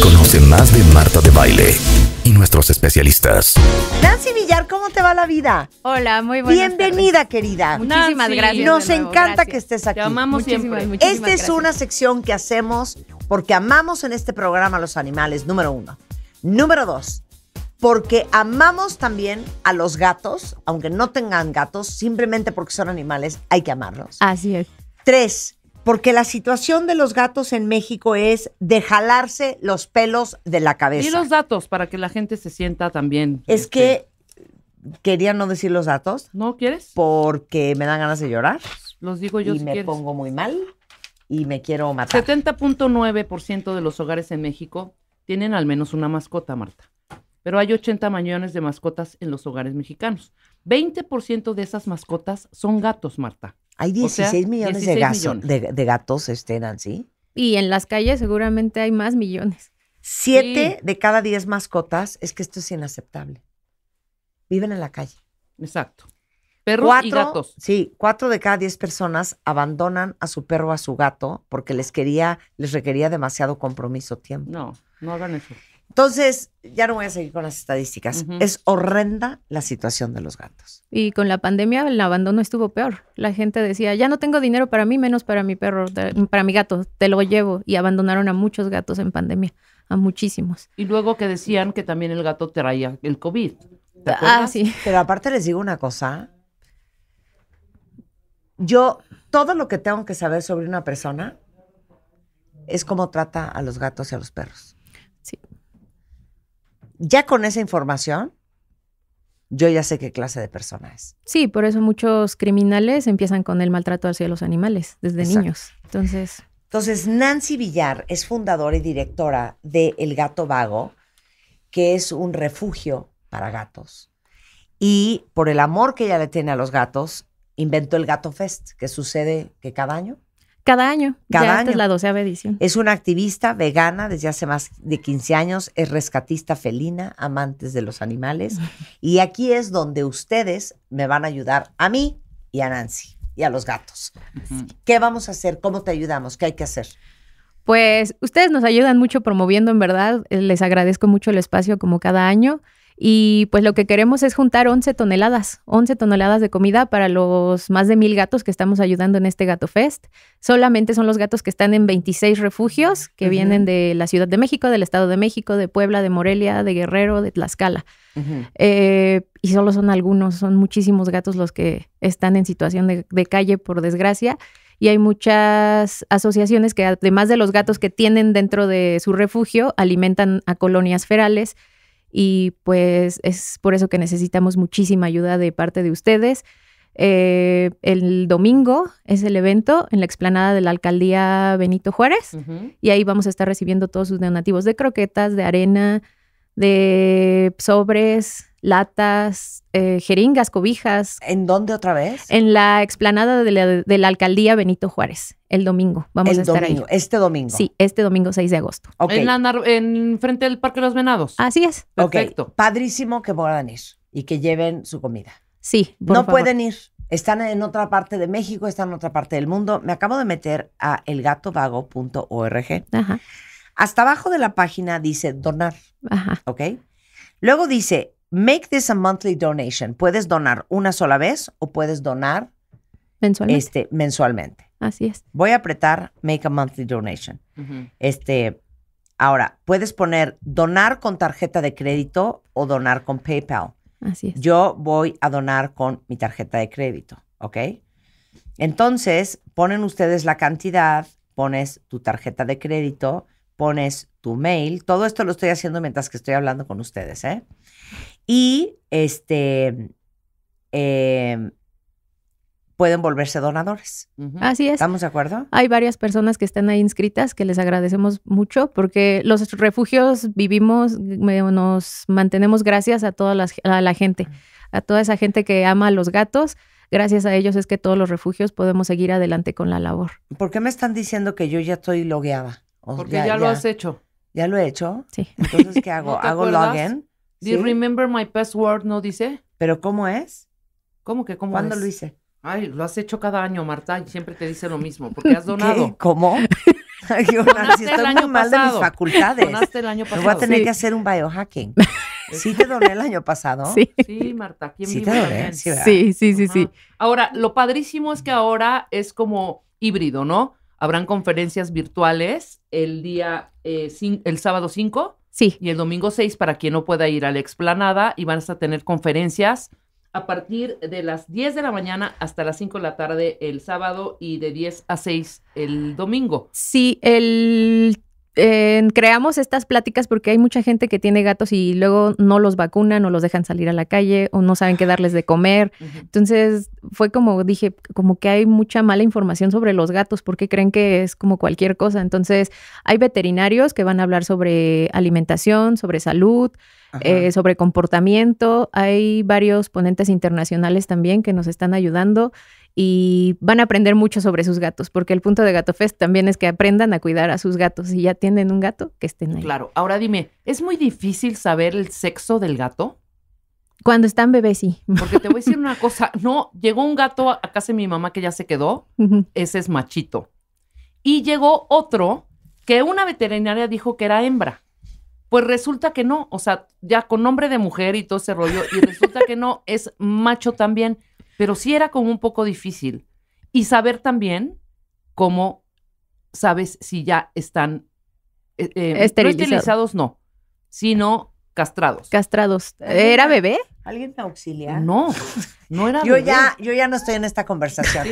Conoce más de Marta de Baile y nuestros especialistas. Nancy Villar, ¿cómo te va la vida? Hola, muy buenas Bienvenida, querida. Muchísimas gracias. Nos encanta que estés aquí. Te amamos Esta es una sección que hacemos porque amamos en este programa a los animales, número uno. Número dos, porque amamos también a los gatos, aunque no tengan gatos, simplemente porque son animales, hay que amarlos. Así es. Tres, porque la situación de los gatos en México es de jalarse los pelos de la cabeza. Y los datos para que la gente se sienta también. Es que este, quería no decir los datos. ¿No quieres? Porque me dan ganas de llorar. Los digo yo. Y me pongo muy mal y me quiero matar. 70.9% de los hogares en México tienen al menos una mascota, Marta. Pero hay 80 millones de mascotas en los hogares mexicanos. 20% de esas mascotas son gatos, Marta. Hay 16 millones, de, gatos, este, ¿sí? Y en las calles seguramente hay más millones. Siete de cada diez mascotas, es que esto es inaceptable. Viven en la calle. Exacto. Perros cuatro, y gatos. Sí, cuatro de cada diez personas abandonan a su perro a su gato porque les quería, les requería demasiado compromiso, tiempo. No, no hagan eso. Entonces, ya no voy a seguir con las estadísticas. Es horrenda la situación de los gatos. Y con la pandemia el abandono estuvo peor. La gente decía, ya no tengo dinero para mí, menos para mi perro, para mi gato, te lo llevo. Y abandonaron a muchos gatos en pandemia, a muchísimos. Y luego que decían que también el gato traía el COVID. ah, sí. Pero aparte les digo una cosa. Yo, todo lo que tengo que saber sobre una persona es cómo trata a los gatos y a los perros ya con esa información, yo ya sé qué clase de persona es. Sí, por eso muchos criminales empiezan con el maltrato hacia los animales desde niños. Entonces. Entonces, Nancy Villar es fundadora y directora de El Gato Vago, que es un refugio para gatos. Y por el amor que ella le tiene a los gatos, inventó el Gato Fest, que sucede que cada año. Cada año. Cada ya año. es la edición. Es una activista vegana desde hace más de 15 años, es rescatista felina, amantes de los animales. [laughs] Y aquí es donde ustedes me van a ayudar a mí y a Nancy y a los gatos. ¿Qué vamos a hacer? ¿Cómo te ayudamos? ¿Qué hay que hacer? Pues ustedes nos ayudan mucho promoviendo, en verdad. Eh, les agradezco mucho el espacio como cada año. Y pues lo que queremos es juntar 11 toneladas, 11 toneladas de comida para los más de mil gatos que estamos ayudando en este Gato Fest. Solamente son los gatos que están en 26 refugios que vienen de la Ciudad de México, del Estado de México, de Puebla, de Morelia, de Guerrero, de Tlaxcala. Eh, y solo son algunos, son muchísimos gatos los que están en situación de calle, por desgracia y hay muchas asociaciones que además de los gatos que tienen dentro de su refugio, alimentan a colonias ferales y pues es por eso que necesitamos muchísima ayuda de parte de ustedes. Eh, el domingo es el evento en la explanada de la alcaldía Benito Juárez y ahí vamos a estar recibiendo todos sus donativos de croquetas, de arena, de sobres, latas, eh, jeringas, cobijas. ¿En dónde otra vez? En la explanada de la, alcaldía Benito Juárez, el domingo. Vamos a estar domingo, Este domingo. Sí, este domingo 6 de agosto. Okay. En, frente del Parque de los Venados. Así es. Perfecto. Padrísimo que puedan ir y que lleven su comida. Sí. no pueden ir. Están en otra parte de México, están en otra parte del mundo. Me acabo de meter a elgatovago.org. Ajá. Hasta abajo de la página dice donar. Ajá. ¿Ok? Luego dice Make this a monthly donation. Puedes donar una sola vez o puedes donar mensualmente. Este, mensualmente. Así es. Voy a apretar Make a monthly donation. Este, ahora puedes poner donar con tarjeta de crédito o donar con PayPal. Así es. Yo voy a donar con mi tarjeta de crédito, ¿ok? Entonces ponen ustedes la cantidad, pones tu tarjeta de crédito, pones tu mail. Todo esto lo estoy haciendo mientras que estoy hablando con ustedes, ¿eh? Y este em, pueden volverse donadores. Así es. ¿Estamos de acuerdo? Hay varias personas que están ahí inscritas que les agradecemos mucho porque los refugios vivimos, nos mantenemos gracias a toda la, a la gente, a toda esa gente que ama a los gatos gracias a ellos es que todos los refugios podemos seguir adelante con la labor. ¿Por qué me están diciendo que yo ya estoy logueada? Porque ya, lo has hecho. ¿Ya lo he hecho? Sí. Entonces, ¿qué [laughs] hago? ¿Hago login? remember my password? ¿No dice? ¿Pero cómo es? ¿Cómo que cómo ¿Cuándo lo hice? Ay, lo has hecho cada año, Marta, y siempre te dice lo mismo, porque has [laughs] donado. ¿Cómo? [laughs] Yo, Nancy, estoy muy mal de mis facultades. Donaste el año pasado. voy a tener que hacer un biohacking. ¿Sí te doné el año pasado? Sí, Marta. ¿quién sí, te doné, sí, sí, sí, sí. Ahora, lo padrísimo es que ahora es como híbrido, ¿no? habrán conferencias virtuales el día, eh, el sábado 5. Sí. Y el domingo 6 para quien no pueda ir a la explanada y van a tener conferencias a partir de las 10 de la mañana hasta las 5 de la tarde el sábado y de 10 a 6 el domingo. Sí, el creamos estas pláticas porque hay mucha gente que tiene gatos y luego no los vacunan o los dejan salir a la calle o no saben qué darles de comer. Entonces fue como dije, como que hay mucha mala información sobre los gatos porque creen que es como cualquier cosa. Entonces hay veterinarios que van a hablar sobre alimentación, sobre salud, eh, sobre comportamiento. Hay varios ponentes internacionales también que nos están ayudando y van a aprender mucho sobre sus gatos, porque el punto de Gato Fest también es que aprendan a cuidar a sus gatos. Si ya tienen un gato, que estén ahí. Claro, ahora dime, ¿es muy difícil saber el sexo del gato? Cuando están bebés, sí. Porque te voy a decir [laughs] una cosa, no, llegó un gato a casa de mi mamá que ya se quedó, ese es machito. Y llegó otro que una veterinaria dijo que era hembra. Pues resulta que no, o sea, ya con nombre de mujer y todo ese rollo, y resulta que no, es macho también pero sí era como un poco difícil. Y saber también cómo sabes si ya están eh, eh no no, sino castrados. Castrados. ¿Era bebé? ¿Alguien te auxilia? No, no era yo bebé. Ya, yo ya no estoy en esta conversación.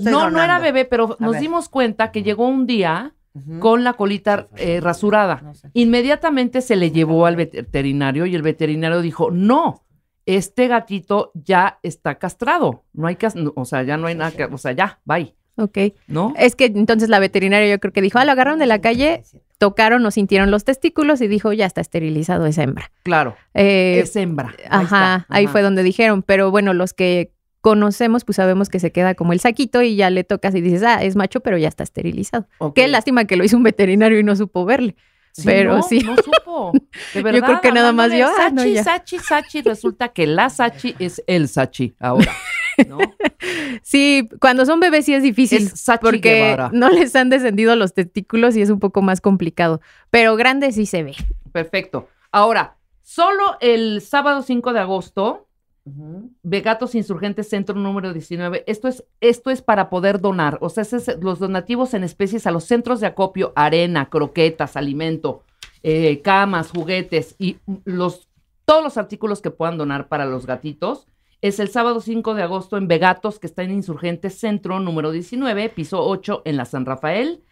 no, no era bebé, pero nos dimos cuenta que llegó un día con la colita eh, rasurada. Inmediatamente se le llevó al veterinario y el veterinario dijo, no, este gatito ya está castrado, no hay o sea, ya no hay nada que, o sea, ya, bye. Ok. ¿No? Es que entonces la veterinaria yo creo que dijo, ah, lo agarraron de la calle, tocaron o sintieron los testículos y dijo, ya está esterilizado eh, es hembra. Claro. es hembra. ajá, ahí fue donde dijeron, pero bueno, los que conocemos, pues sabemos que se queda como el saquito y ya le tocas y dices, ah, es macho, pero ya está esterilizado. Qué lástima que lo hizo un veterinario y no supo verle pero sí. No supo. De verdad, [laughs] yo creo que nada más yo. Ah, Sachi, Sachi, Sachi. Resulta que la Sachi es el Sachi ahora. [laughs] Sí, cuando son bebés sí es difícil porque no les han descendido los testículos y es un poco más complicado, pero grande sí se ve. Perfecto. Ahora, solo el sábado 5 de agosto Vegatos Insurgentes Centro número 19. Esto es, esto es para poder donar. O sea, los donativos en especies a los centros de acopio, arena, croquetas, alimento, eh, camas, juguetes y los, todos los artículos que puedan donar para los gatitos. Es el sábado 5 de agosto en Vegatos, que está en Insurgentes Centro número 19, piso 8 en la San Rafael,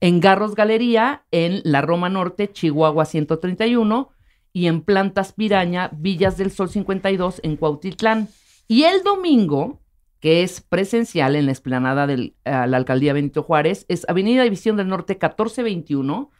en Garros Galería, en la Roma Norte, Chihuahua 131 y en Plantas Piraña, Villas del Sol 52 en Cuautitlán. Y el domingo, que es presencial en la explanada de eh, la alcaldía Benito Juárez, es Avenida División del Norte 1421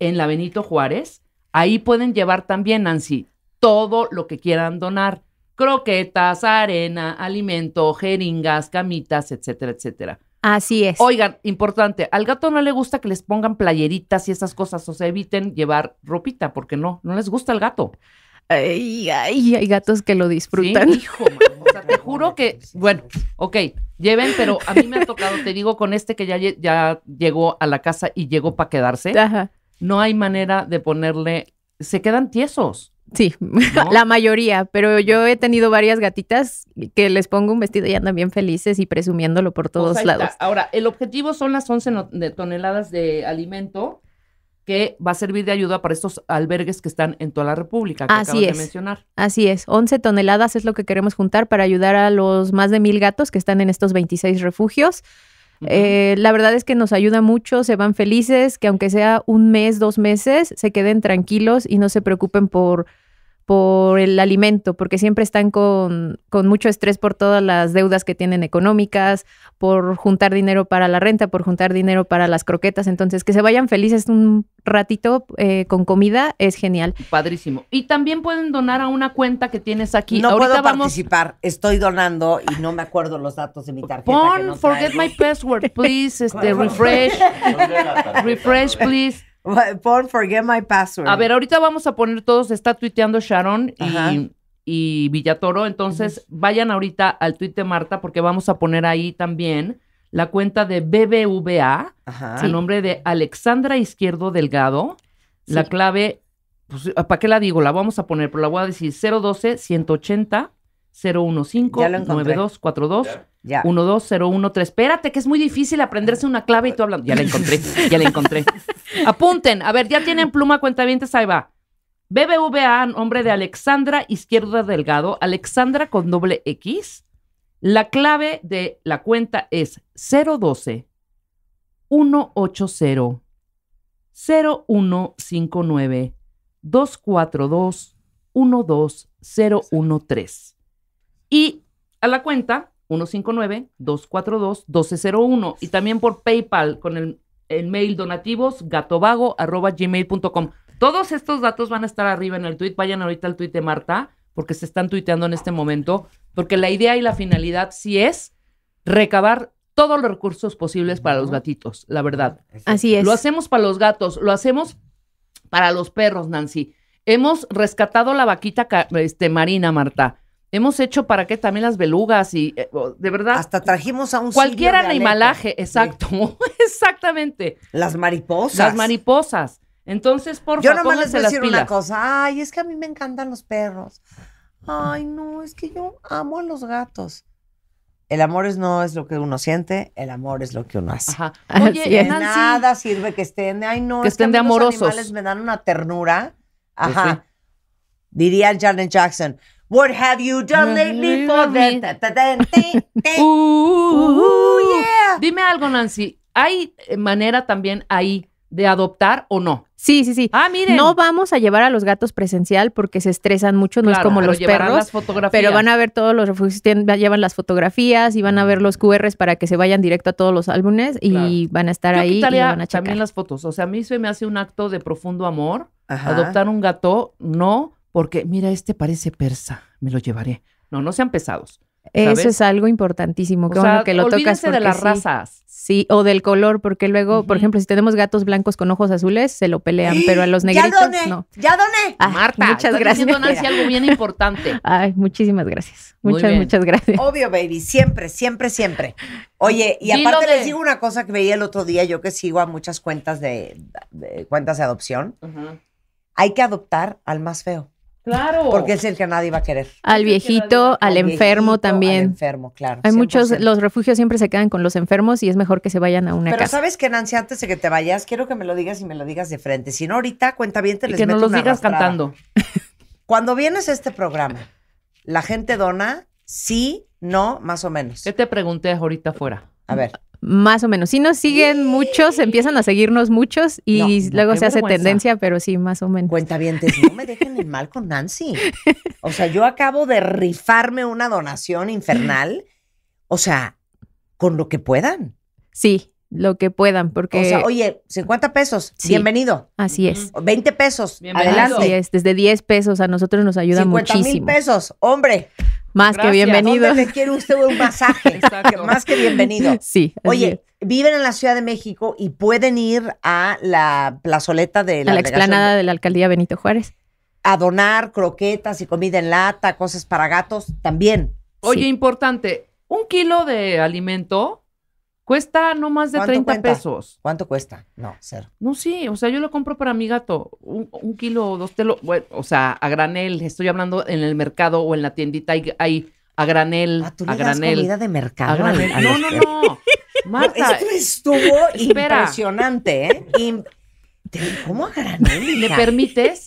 en la Benito Juárez. Ahí pueden llevar también, Nancy, todo lo que quieran donar. Croquetas, arena, alimento, jeringas, camitas, etcétera, etcétera. Así es. Oigan, importante, al gato no le gusta que les pongan playeritas y esas cosas, o sea, eviten llevar ropita, porque no, no les gusta el gato. Ay, hay gatos que lo disfrutan. Sí, hijo, [laughs] o sea, te juro que, bueno, ok, lleven, pero a mí me ha tocado, te digo, con este que ya, ya llegó a la casa y llegó para quedarse, no hay manera de ponerle, se quedan tiesos. Sí, [laughs] la mayoría, pero yo he tenido varias gatitas que les pongo un vestido y andan bien felices y presumiéndolo por pues todos lados. Ahora, el objetivo son las 11 toneladas de alimento que va a servir de ayuda para estos albergues que están en toda la República, que Así de mencionar. Así es, 11 toneladas es lo que queremos juntar para ayudar a los más de mil gatos que están en estos 26 refugios. Eh, la verdad es que nos ayuda mucho, se van felices, que aunque sea un mes, dos meses, se queden tranquilos y no se preocupen por por el alimento, porque siempre están con, con, mucho estrés por todas las deudas que tienen económicas, por juntar dinero para la renta, por juntar dinero para las croquetas. Entonces, que se vayan felices un ratito eh, con comida es genial. Padrísimo. Y también pueden donar a una cuenta que tienes aquí. No puedo participar. Estoy donando y no me acuerdo los datos de mi tarjeta. forget my password, please. refresh. refresh, please. My Password. A ver, ahorita vamos a poner todos, está tuiteando Sharon y, y, Villatoro, entonces vayan ahorita al tuit Marta porque vamos a poner ahí también la cuenta de BBVA, el nombre de Alexandra Izquierdo Delgado. La clave, pues, ¿para qué la digo? La vamos a poner, pero la voy a decir 012 180 015 9242. 12013. Espérate, que es muy difícil aprenderse una clave y tú hablando. Ya la encontré, ya la encontré. [laughs] Apunten, a ver, ya tienen pluma cuenta bien ahí va. BBVA, nombre de Alexandra Izquierda Delgado, Alexandra con doble X. La clave de la cuenta es 012 180 0159 242 12013. Y a la cuenta 159-242-1201 y también por PayPal con el, mail donativos gatovago.gmail.com. Todos estos datos van a estar arriba en el tweet. Vayan ahorita al tweet de Marta porque se están tuiteando en este momento, porque la idea y la finalidad sí es recabar todos los recursos posibles para los gatitos, la verdad. Así es. Lo hacemos para los gatos, lo hacemos para los perros, Nancy. Hemos rescatado la vaquita este, marina, Marta. Hemos hecho para qué también las belugas y eh, de verdad. Hasta trajimos a un Cualquier animalaje, exacto, [laughs] exactamente. Las mariposas. Las mariposas. Entonces, por favor, Yo nomás les voy a decir una cosa. Ay, es que a mí me encantan los perros. Ay, no, es que yo amo a los gatos. El amor es, no es lo que uno siente, el amor es lo que uno hace. Ajá. [laughs] Oye, de nada sirve que estén, ay no, que estén de amorosos. Los animales me dan una ternura. Pues Ajá. Diría sí. Diría Janet Jackson, What have you done lately for Dime algo, Nancy. ¿Hay eh, manera también ahí de adoptar o no? Sí, sí, sí. Ah, miren. No vamos a llevar a los gatos presencial porque se estresan mucho, no es como los perros. Las fotografías. Pero van a ver todos los refugios, llevan las fotografías y van a ver mm. los QRs para que se vayan directo a todos los álbumes y van a estar ahí y van a checar. También las fotos. O sea, a mí se me hace un acto de profundo amor. Adoptar un gato, no porque mira, este parece persa, me lo llevaré. No, no sean pesados. Eso es algo importantísimo, que lo tocas de las razas. Sí, o del color, porque luego, por ejemplo, si tenemos gatos blancos con ojos azules, se lo pelean, pero a los [gasps] negritos ya doné, Ya ah, doné. Marta, muchas gracias. Nancy algo bien importante. [laughs] Ay, muchísimas gracias. muchas, muchas gracias. Obvio, baby, siempre, siempre, siempre. Oye, y aparte les digo una cosa que veía el otro día, yo que sigo a muchas cuentas de, cuentas de adopción. Hay que adoptar al más feo. Claro. Porque es el que nadie va a querer. Al viejito, al, enfermo también. Al enfermo, claro. Hay muchos, los refugios siempre se quedan con los enfermos y es mejor que se vayan a una casa. Pero sabes que, Nancy, antes de que te vayas, quiero que me lo digas y me lo digas de frente. Si no, ahorita, cuenta bien, te les Que no los digas cantando. [laughs] Cuando vienes a este programa, ¿la gente dona? Sí, no, más o menos. ¿Qué te pregunté ahorita afuera? A ver. Más o menos. Si nos siguen muchos, empiezan a seguirnos muchos y luego se hace tendencia, pero sí, más o menos. bien. no me dejen en mal con Nancy. O sea, yo acabo de rifarme una donación infernal. O sea, con lo que puedan. Sí, lo que puedan, porque... O sea, oye, 50 pesos, bienvenido. Así es. 20 pesos, adelante. desde 10 pesos a nosotros nos ayuda muchísimo. 50 mil pesos, hombre. Más que bienvenido. ¿Dónde le quiere usted un masaje? [laughs] Más que bienvenido. [laughs] Sí. Oye, viven en la Ciudad de México y pueden ir a la plazoleta de la, a la explanada de... la alcaldía Benito Juárez. A donar croquetas y comida en lata, cosas para gatos también. Oye, importante, un kilo de alimento Cuesta no más de 30 pesos. ¿Cuánto cuesta? No, cero. No, sí, o sea, yo lo compro para mi gato, un, kilo o dos telos. o sea, a granel, estoy hablando en el mercado o en la tiendita hay, a granel, ah, ¿tú a granel. de mercado. A granel. no, no, no. [laughs] Marta, estuvo impresionante, ¿eh? [laughs] ¿Cómo a granel? ¿Le ¿Me permites?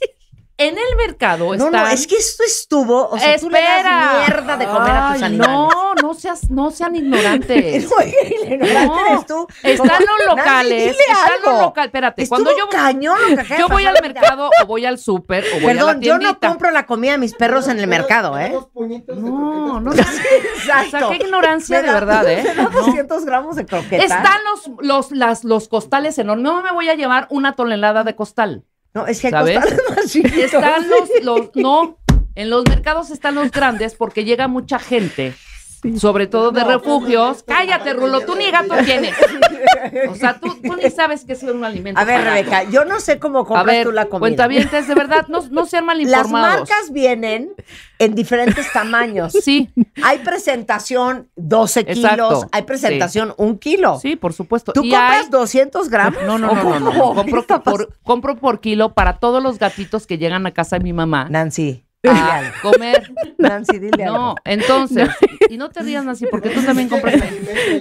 En el mercado están... No, no, es que esto estuvo. O sea, Espera. tú le das mierda de comer a tus animales. No, no seas, no sean ignorantes. [laughs] no, ignorante eres tú. Están los locales. Están los locales. Espérate, cuando yo. Cañón que yo voy [laughs] al mercado o voy al súper o voy a la tiendita. yo no compro la comida de mis perros en el mercado, ¿eh? No, no. Exacto. [laughs] O sea, qué ignorancia de verdad, ¿eh? 200 gramos de croquetas. Están los, los, las, los costales enormes. No me voy a llevar una tonelada de costal. No, es que hay [laughs] Más están los, los, no, en los mercados están los grandes porque llega mucha gente sobre todo de refugios. Cállate, Rulo, tú ni gato tienes. O sea, tú, tú ni sabes que es un alimento. A ver, Rebeca, yo no sé cómo compras a ver, tú la comida. Cuentavientes, de verdad, no, no sean mal informados. Las marcas vienen en diferentes tamaños. Sí. Hay presentación 12 kilos, hay presentación un 1 kilo. Sí, por supuesto. ¿Tú compras 200 gramos? No, no, no. no, Compro, por, compro por kilo para todos los gatitos que llegan a casa de mi mamá. Nancy. Ah. comer. [laughs] Nancy, dile No, entonces, y no te rías así porque tú también compras. [laughs]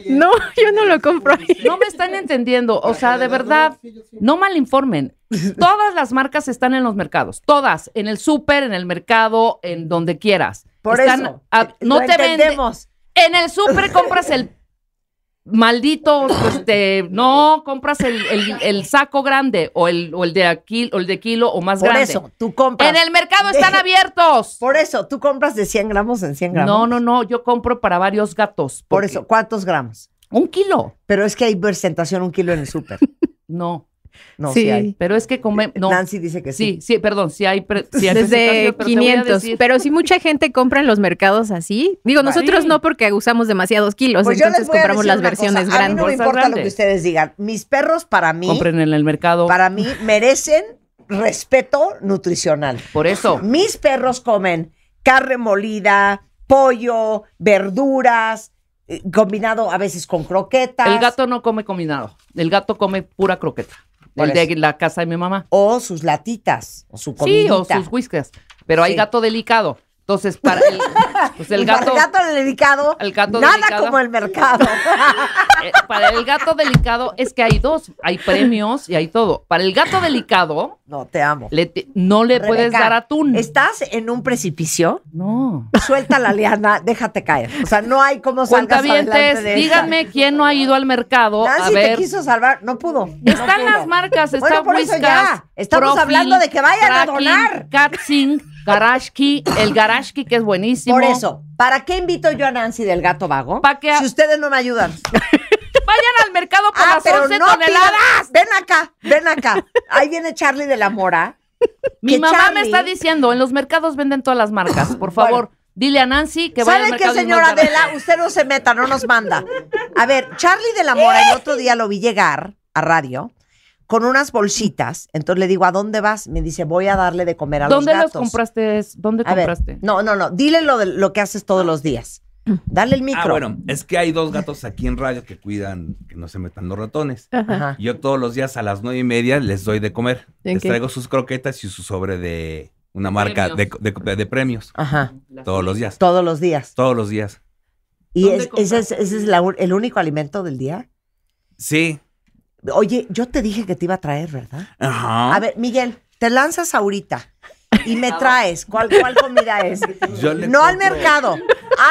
no, yo no lo compro No me están entendiendo, o sea, de verdad, no malinformen. Todas las marcas están en los mercados, todas, en el súper, en el mercado, en donde quieras. Por eso, eh, no te vendemos. En el súper compras el maldito, este, no compras el, saco grande o el, el de aquí, el de kilo o más grande. Por eso, tú compras. En el mercado están abiertos. [laughs] Por eso, tú compras de 100 gramos en 100 gramos. No, no, no, yo compro para varios gatos. Por eso, ¿cuántos gramos? Un kilo. Pero es que hay presentación un kilo en el súper. [laughs] no. No, sí. Pero es que come, eh, Nancy dice que sí. Sí, sí, perdón, si hay. Pre, Desde 500. Pero si mucha gente compra en los mercados así. Digo, nosotros no porque usamos demasiados kilos, entonces compramos las versiones grandes. A no importa lo que ustedes digan. Mis perros para mí. Compren en el mercado. Para mí merecen respeto nutricional. Por eso. Mis perros comen carne molida, pollo, verduras, eh, combinado a veces con croquetas. El gato no come combinado. El gato come pura croqueta. El de la casa de mi mamá. O sus latitas, o su comida Sí, o sus whiskers Pero hay gato delicado. Entonces, para el, [laughs] pues, el gato. el gato delicado. nada como el mercado. [laughs] Eh, para el gato delicado es que hay dos: hay premios y hay todo. Para el gato delicado, no, te amo. no le puedes dar atún. ¿Estás en un precipicio? No. Suelta la liana, déjate caer. O sea, no hay cómo salgas adelante de díganme quién no ha ido al mercado Nancy te quiso salvar, no pudo. Están las marcas, está bueno, Estamos hablando de que vayan a donar. Katzing, Garashki, el Garashki que es buenísimo. Por eso, ¿para qué invito yo a Nancy del Gato Vago? Para que si ustedes no me ayudan. [laughs] Vayan al mercado con ah, las toneladas. Ven acá, ven acá. Ahí viene Charlie de la Mora. Mi mamá me está diciendo, en los mercados venden todas las marcas, por favor. Dile a Nancy que vaya ¿Sabe qué, señora Adela? Usted no se meta, no nos manda. A ver, Charlie de la Mora, el otro día lo vi llegar a radio con unas bolsitas. Entonces le digo, ¿a dónde vas? Me dice, voy a darle de comer a los gatos. ¿Dónde los compraste? ¿Dónde Ver, no, no, no. Dile lo, lo que haces todos los días. Dale el ah, micro. Ah, bueno, es que hay dos gatos aquí en radio que cuidan que no se metan los ratones. Ajá. Yo todos los días a las nueve y media les doy de comer. Les traigo sus croquetas y su sobre de una marca de, premios. Ajá. Todos los días. Todos los días. Todos los días. ¿Y ese es, el único alimento del día? Sí. Oye, yo te dije que te iba a traer, ¿verdad? Ajá. A ver, Miguel, te lanzas ahorita y me traes. ¿Cuál, cuál comida es? [laughs] No al mercado,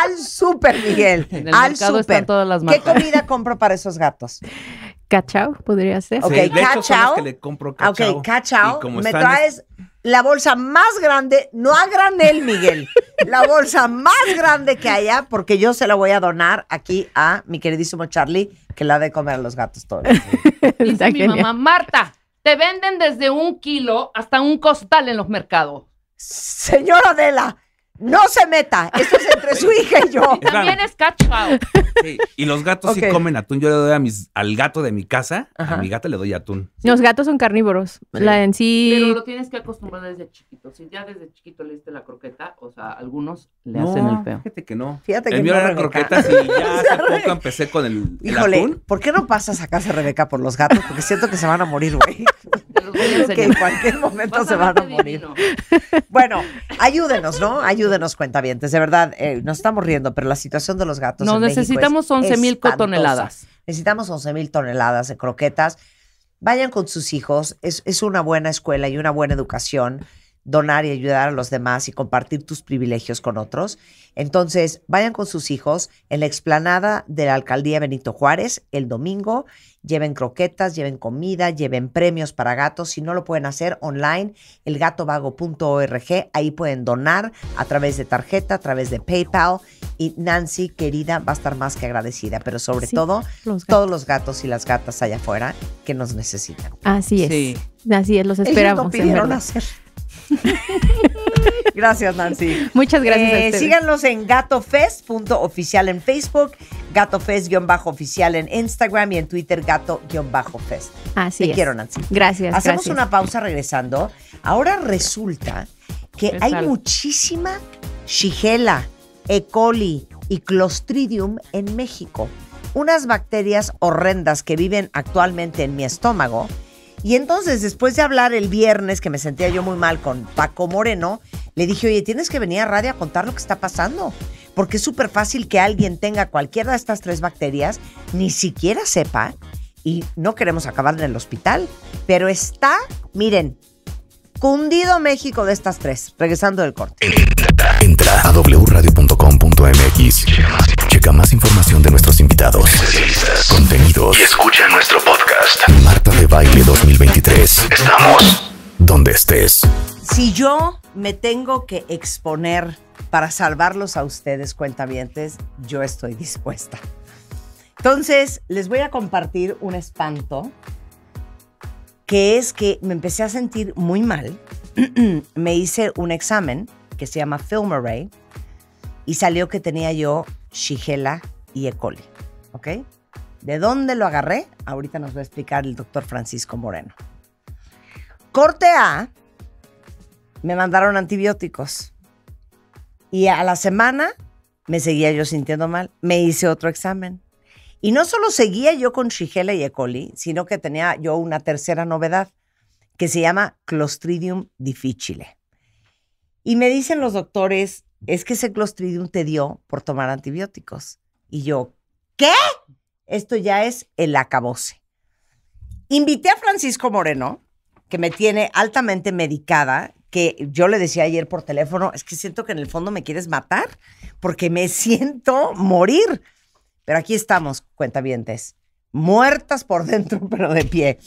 al super Miguel. al super. ¿Qué comida compro para esos gatos? Cachao, podría ser. Ok, cachao. Ok, cachao. Me traes la bolsa más grande, no a granel, Miguel, [laughs] la bolsa más grande que haya, porque yo se la voy a donar aquí a mi queridísimo Charlie, que la de comer a los gatos todos. [laughs] Dice mi mamá, Marta, te venden desde un kilo hasta un costal en los mercados. Señora Adela, no se meta. Esto es entre su hija y yo. Y [laughs] también es cat Y los gatos sí comen atún. Yo le doy al gato de mi casa, a mi gata le doy atún. Los gatos son carnívoros. La en sí. Pero lo tienes que acostumbrar desde chiquito. Si ya desde chiquito le diste la croqueta, o sea, algunos le hacen el feo. Fíjate que no. Fíjate que no. mío no, la croqueta y [laughs] ya hace empecé con el, Híjole, ¿por qué no pasas a casa Rebeca por los gatos? Porque siento que se van a morir, güey. [laughs] Que en cualquier momento se van a este morir. Bueno, ayúdenos, ¿no? Ayúdenos ayúdenos, cuentavientes. De verdad, eh, nos estamos riendo, pero la situación de los gatos. No, necesitamos 11 mil toneladas. Necesitamos 11 mil toneladas de croquetas. Vayan con sus hijos. Es, es una buena escuela y una buena educación donar y ayudar a los demás y compartir tus privilegios con otros. Entonces, vayan con sus hijos en la explanada de la alcaldía Benito Juárez el domingo lleven croquetas, lleven comida, lleven premios para gatos. Si no lo pueden hacer online, elgatovago.org, ahí pueden donar a través de tarjeta, a través de PayPal. Y Nancy, querida, va a estar más que agradecida, pero sobre todo, todos los gatos y las gatas allá afuera que nos necesitan. Así es. Así es, los esperamos. pidieron hacer. [laughs] Gracias, Nancy. Muchas gracias. Eh, a síganlos en gatofest.oficial en Facebook, gatofest-oficial en Instagram y en Twitter gato-fest. Así Te quiero, Nancy. Gracias. Hacemos una pausa regresando. Ahora resulta que hay muchísima shigella, E. coli y clostridium en México. Unas bacterias horrendas que viven actualmente en mi estómago y entonces, después de hablar el viernes, que me sentía yo muy mal con Paco Moreno, le dije, oye, tienes que venir a radio a contar lo que está pasando. Porque es súper fácil que alguien tenga cualquiera de estas tres bacterias, ni siquiera sepa, y no queremos acabar en el hospital. Pero está, miren, cundido México de estas tres. Regresando del corte. Entra, entra a wradio.com.mx. Checa más información de nuestros invitados, contenidos y escucha nuestro Marta de Baile 2023. Estamos donde estés. Si yo me tengo que exponer para salvarlos a ustedes, cuentavientes, yo estoy dispuesta. Entonces, les voy a compartir un espanto que es que me empecé a sentir muy mal. [clears throat] me hice un examen que se llama Film Array y salió que tenía yo Shigella y E. coli, ¿ok? ¿De dónde lo agarré? Ahorita nos va a explicar el doctor Francisco Moreno. Corte A, me mandaron antibióticos. Y a la semana me seguía yo sintiendo mal. Me hice otro examen. Y no solo seguía yo con Shigella y E. coli, sino que tenía yo una tercera novedad que se llama Clostridium difficile. Y me dicen los doctores, es que ese Clostridium te dio por tomar antibióticos. Y yo, ¿qué? Esto ya es el acabose. Invité a Francisco Moreno, que me tiene altamente medicada, que yo le decía ayer por teléfono, es que siento que en el fondo me quieres matar, porque me [laughs] siento morir. Pero aquí estamos, cuentavientes, muertas por dentro, [laughs] pero de pie.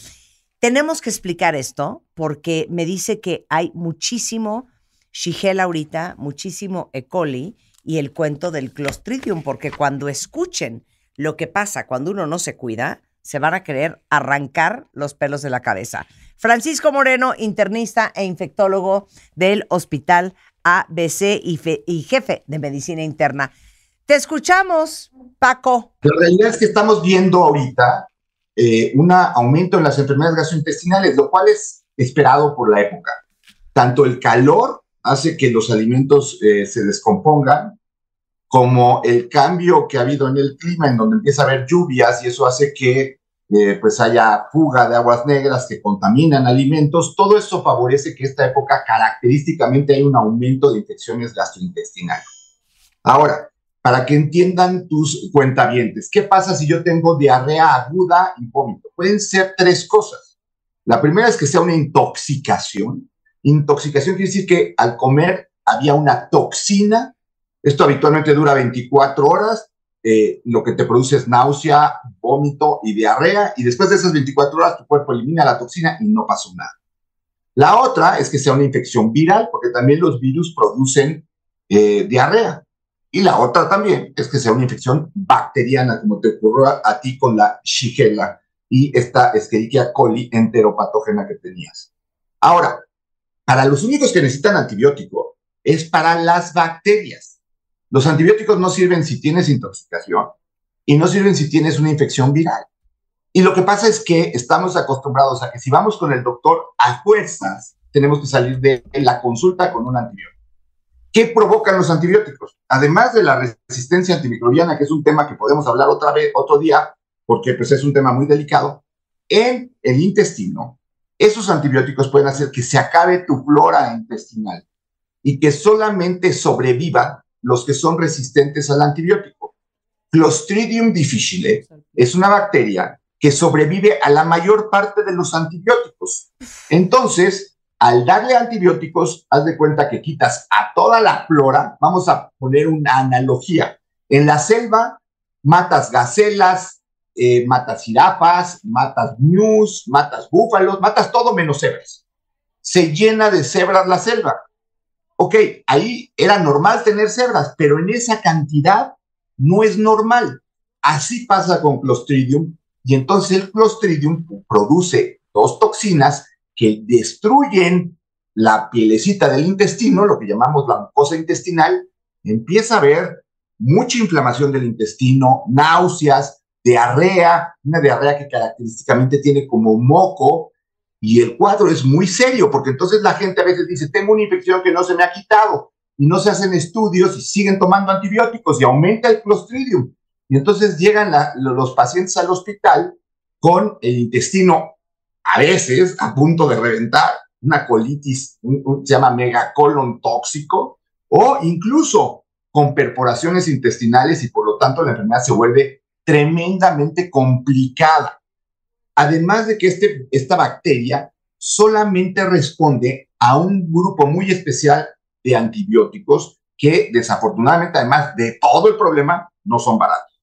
Tenemos que explicar esto porque me dice que hay muchísimo Shigel ahorita, muchísimo E. coli y el cuento del Clostridium, porque cuando escuchen lo que pasa cuando uno no se cuida, se van a querer arrancar los pelos de la cabeza. Francisco Moreno, internista e infectólogo del Hospital ABC y, jefe de Medicina Interna. Te escuchamos, Paco. La realidad es que estamos viendo ahorita eh, un aumento en las enfermedades gastrointestinales, lo cual es esperado por la época. Tanto el calor hace que los alimentos eh, se descompongan, como el cambio que ha habido en el clima, en donde empieza a haber lluvias y eso hace que eh, pues haya fuga de aguas negras que contaminan alimentos, todo eso favorece que esta época característicamente hay un aumento de infecciones gastrointestinales. Ahora, para que entiendan tus cuentavientes, ¿qué pasa si yo tengo diarrea aguda y vómito? Pueden ser tres cosas. La primera es que sea una intoxicación. Intoxicación quiere decir que al comer había una toxina esto habitualmente dura 24 horas, eh, lo que te produce es náusea, vómito y diarrea, y después de esas 24 horas tu cuerpo elimina la toxina y no pasó nada. La otra es que sea una infección viral, porque también los virus producen eh, diarrea. Y la otra también es que sea una infección bacteriana, como te ocurrió a, a ti con la shigella y esta Escherichia coli enteropatógena que tenías. Ahora, para los únicos que necesitan antibiótico es para las bacterias los antibióticos no sirven si tienes intoxicación y no sirven si tienes una infección viral. Y lo que pasa es que estamos acostumbrados a que si vamos con el doctor a fuerzas, tenemos que salir de la consulta con un antibiótico. ¿Qué provocan los antibióticos? Además de la resistencia antimicrobiana, que es un tema que podemos hablar otra vez, otro día, porque pues, es un tema muy delicado, en el intestino, esos antibióticos pueden hacer que se acabe tu flora intestinal y que solamente sobreviva los que son resistentes al antibiótico. Clostridium difficile es una bacteria que sobrevive a la mayor parte de los antibióticos. Entonces, al darle antibióticos, haz de cuenta que quitas a toda la flora, vamos a poner una analogía. En la selva matas gacelas, eh, matas jirafas, matas ñus, matas búfalos, matas todo menos cebras. Se llena de cebras la selva ok, ahí era normal tener cerdas, pero en esa cantidad no es normal. Así pasa con Clostridium y entonces el Clostridium produce dos toxinas que destruyen la pielecita del intestino, lo que llamamos la mucosa intestinal, empieza a haber mucha inflamación del intestino, náuseas, diarrea, una diarrea que característicamente tiene como moco, y el cuadro es muy serio, porque entonces la gente a veces dice, tengo una infección que no se me ha quitado, y no se hacen estudios y siguen tomando antibióticos y aumenta el clostridium. Y entonces llegan los pacientes al hospital con el intestino a veces a punto de reventar, una colitis, se llama megacolon tóxico, o incluso con perforaciones intestinales y por lo tanto la enfermedad se vuelve tremendamente complicada. Además de que este, esta bacteria solamente responde a un grupo muy especial de antibióticos que desafortunadamente, además de todo el problema, no son baratos.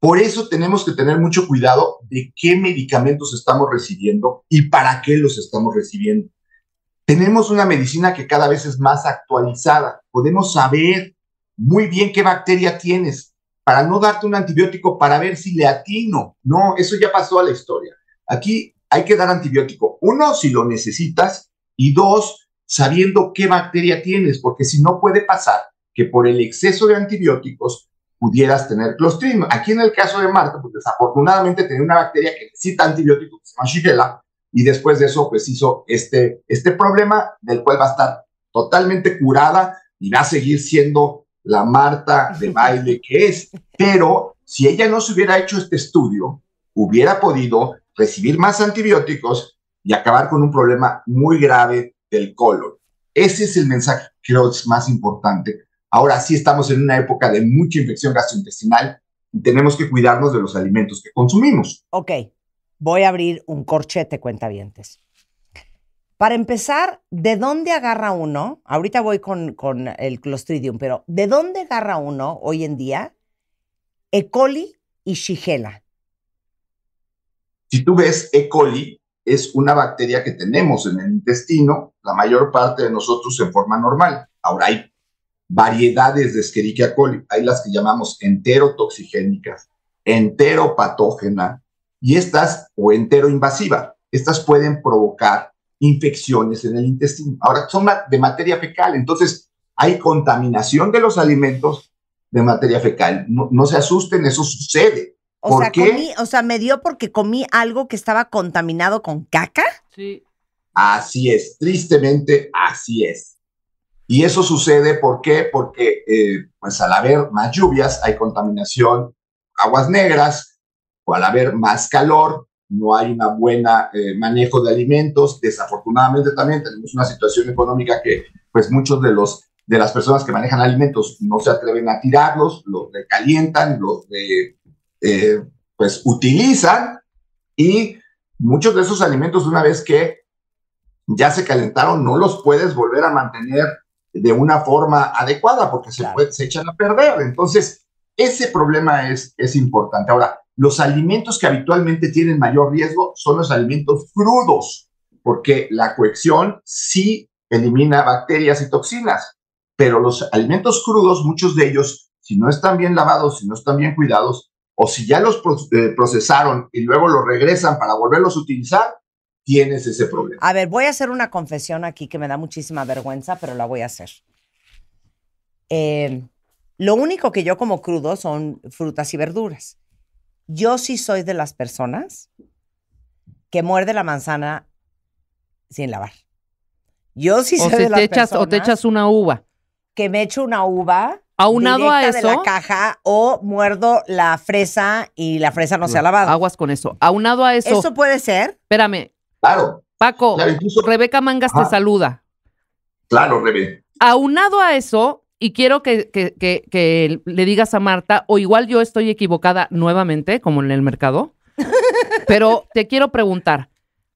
Por eso tenemos que tener mucho cuidado de qué medicamentos estamos recibiendo y para qué los estamos recibiendo. Tenemos una medicina que cada vez es más actualizada. Podemos saber muy bien qué bacteria tienes, para no darte un antibiótico para ver si le atino. No, eso ya pasó a la historia. Aquí hay que dar antibiótico. Uno, si lo necesitas. Y dos, sabiendo qué bacteria tienes, porque si no puede pasar que por el exceso de antibióticos pudieras tener clostridium. Aquí en el caso de Marta, pues desafortunadamente tenía una bacteria que necesita antibióticos, que se llama Shigella, y después de eso pues hizo este, este problema del cual va a estar totalmente curada y va a seguir siendo la Marta de baile que es. Pero si ella no se hubiera hecho este estudio, hubiera podido recibir más antibióticos y acabar con un problema muy grave del colon. Ese es el mensaje, creo, es más importante. Ahora sí estamos en una época de mucha infección gastrointestinal y tenemos que cuidarnos de los alimentos que consumimos. Ok, voy a abrir un corchete, cuenta cuentavientes. Para empezar, ¿de dónde agarra uno? Ahorita voy con, con el Clostridium, pero ¿de dónde agarra uno hoy en día E. coli y Shigella? Si tú ves E. coli, es una bacteria que tenemos en el intestino, la mayor parte de nosotros en forma normal. Ahora hay variedades de Escherichia coli, hay las que llamamos enterotoxigénicas, enteropatógena y estas o enteroinvasiva. Estas pueden provocar infecciones en el intestino. Ahora, son de materia fecal, entonces hay contaminación de los alimentos de materia fecal. No, se asusten, eso sucede. ¿Por qué? o sea, me dio porque comí algo que estaba contaminado con caca. Sí. Así es, tristemente así es. Y eso sucede ¿por qué? porque, eh, pues al haber más lluvias hay contaminación, aguas negras, o al haber más calor no hay una buena eh, manejo de alimentos. Desafortunadamente también tenemos una situación económica que pues muchos de los de las personas que manejan alimentos no se atreven a tirarlos, los recalientan, los eh, eh, pues utilizan y muchos de esos alimentos una vez que ya se calentaron no los puedes volver a mantener de una forma adecuada porque se, se echan a perder. Entonces, ese problema es, es importante. Ahora, los alimentos que habitualmente tienen mayor riesgo son los alimentos crudos, porque la cohección sí elimina bacterias y toxinas, pero los alimentos crudos, muchos de ellos, si no están bien lavados, si no están bien cuidados, o si ya los eh, procesaron y luego los regresan para volverlos a utilizar, tienes ese problema. A ver, voy a hacer una confesión aquí que me da muchísima vergüenza, pero la voy a hacer. Eh, lo único que yo como crudo son frutas y verduras. Yo sí soy de las personas que muerde la manzana sin lavar. Yo sí soy de las personas O te echas una uva. Que me echo una uva. Aunado a eso. De la caja o muerdo la fresa y la fresa no, se ha lavado. Aguas con eso. Aunado a eso. Eso puede ser. Espérame. Claro. Paco, Rebeca Mangas te saluda. Claro, Rebeca. Aunado a eso, y quiero que, le digas a Marta, o igual yo estoy equivocada nuevamente, como en el mercado, [laughs] pero te quiero preguntar,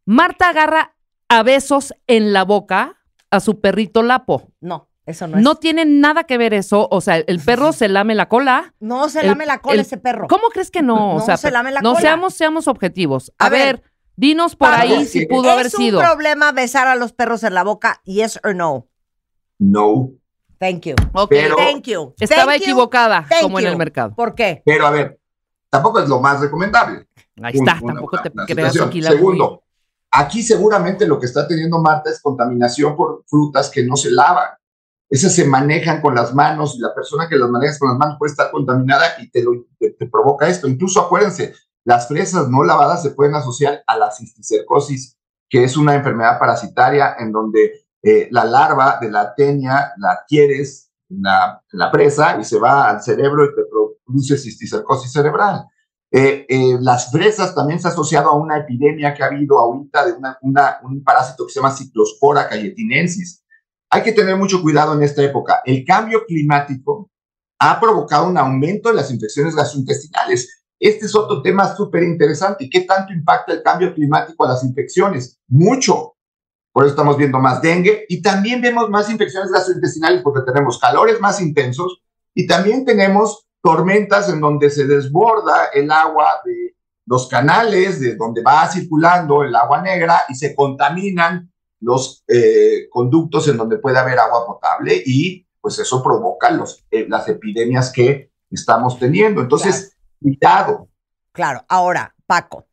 Marta agarra a besos en la boca a su perrito Lapo. No. Eso no, es. no tiene nada que ver eso. O sea, el perro se lame la cola. No se lame la cola ese perro. ¿Cómo crees que no? no sea, se lame la no cola. Seamos, seamos objetivos. A, ver, dinos por ahí si pudo haber sido. ¿Es un problema besar a los perros en la boca? ¿Yes or no? No. Thank you. Ok, thank you. Estaba equivocada, como en el mercado. ¿Por qué? Pero a ver, tampoco es lo más recomendable. Ahí está, tampoco te una aquí Segundo, aquí seguramente lo que está teniendo Marta es contaminación por frutas que no se lavan. Esas se manejan con las manos y la persona que las maneja con las manos puede estar contaminada y te, lo- te- te provoca esto. Incluso acuérdense, las fresas no lavadas se pueden asociar a la cisticercosis, que es una enfermedad parasitaria en donde eh, la larva de la tenia la adquieres en la, presa y se va al cerebro y te produce cisticercosis cerebral. Eh, eh, las fresas también se ha asociado a una epidemia que ha habido ahorita de un parásito que se llama ciclospora cayetinensis. Hay que tener mucho cuidado en esta época. El cambio climático ha provocado un aumento en las infecciones gastrointestinales. Este es otro tema súper interesante. ¿Qué tanto impacta el cambio climático a las infecciones? Mucho. Por eso estamos viendo más dengue y también vemos más infecciones gastrointestinales porque tenemos calores más intensos y también tenemos tormentas en donde se desborda el agua de los canales, de donde va circulando el agua negra y se contaminan los eh, conductos en donde puede haber agua potable y pues eso provoca los, eh, las epidemias que estamos teniendo. Entonces, cuidado. Claro, ahora, Paco,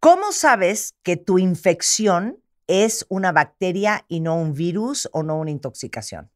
¿cómo sabes que tu infección es una bacteria y no un virus o no una intoxicación?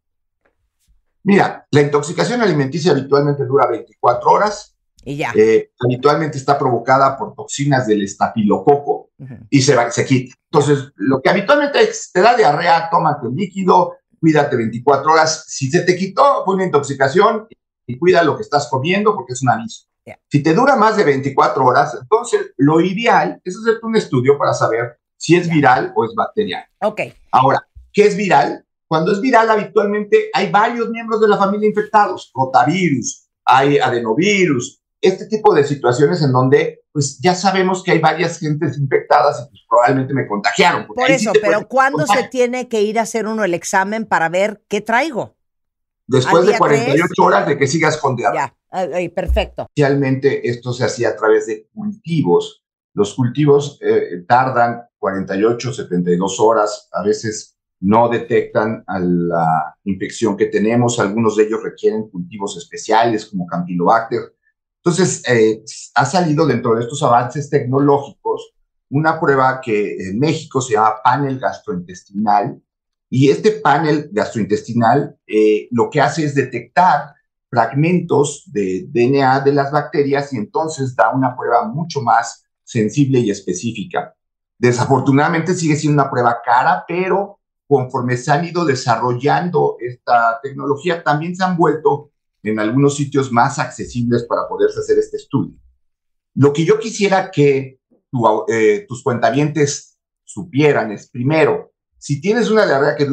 Mira, la intoxicación alimenticia habitualmente dura 24 horas. Y ya. Eh, habitualmente está provocada por toxinas del estafilococo y se, va, se quita. Entonces, lo que habitualmente es, te da diarrea, tómate un líquido, cuídate 24 horas. Si se te quitó, fue una intoxicación y cuida lo que estás comiendo porque es un aviso. Si te dura más de 24 horas, entonces lo ideal es hacerte un estudio para saber si es viral o es bacteriana. Ok. Ahora, ¿qué es viral? Cuando es viral, habitualmente hay varios miembros de la familia infectados, rotavirus, hay adenovirus, este tipo de situaciones en donde pues ya sabemos que hay varias gentes infectadas y pues probablemente me contagiaron. Por eso, pero ¿cuándo se tiene que ir a hacer uno el examen para ver qué traigo? Después de 48 horas de que siga escondido. Ya, perfecto. Realmente esto se hacía a través de cultivos los cultivos eh, tardan 48, 72 horas, a veces no detectan la infección que tenemos, algunos de ellos requieren cultivos especiales como Campylobacter. Entonces, eh, ha salido dentro de estos avances tecnológicos una prueba que en México se llama panel gastrointestinal, y este panel gastrointestinal eh, lo que hace es detectar fragmentos de DNA de las bacterias y entonces da una prueba mucho más sensible y específica. Desafortunadamente sigue siendo una prueba cara, pero conforme se han ido desarrollando esta tecnología, también se han vuelto en algunos sitios más accesibles para poderse hacer este estudio. Lo que yo quisiera que eh, tus cuentavientes supieran es, primero, si tienes una diarrea que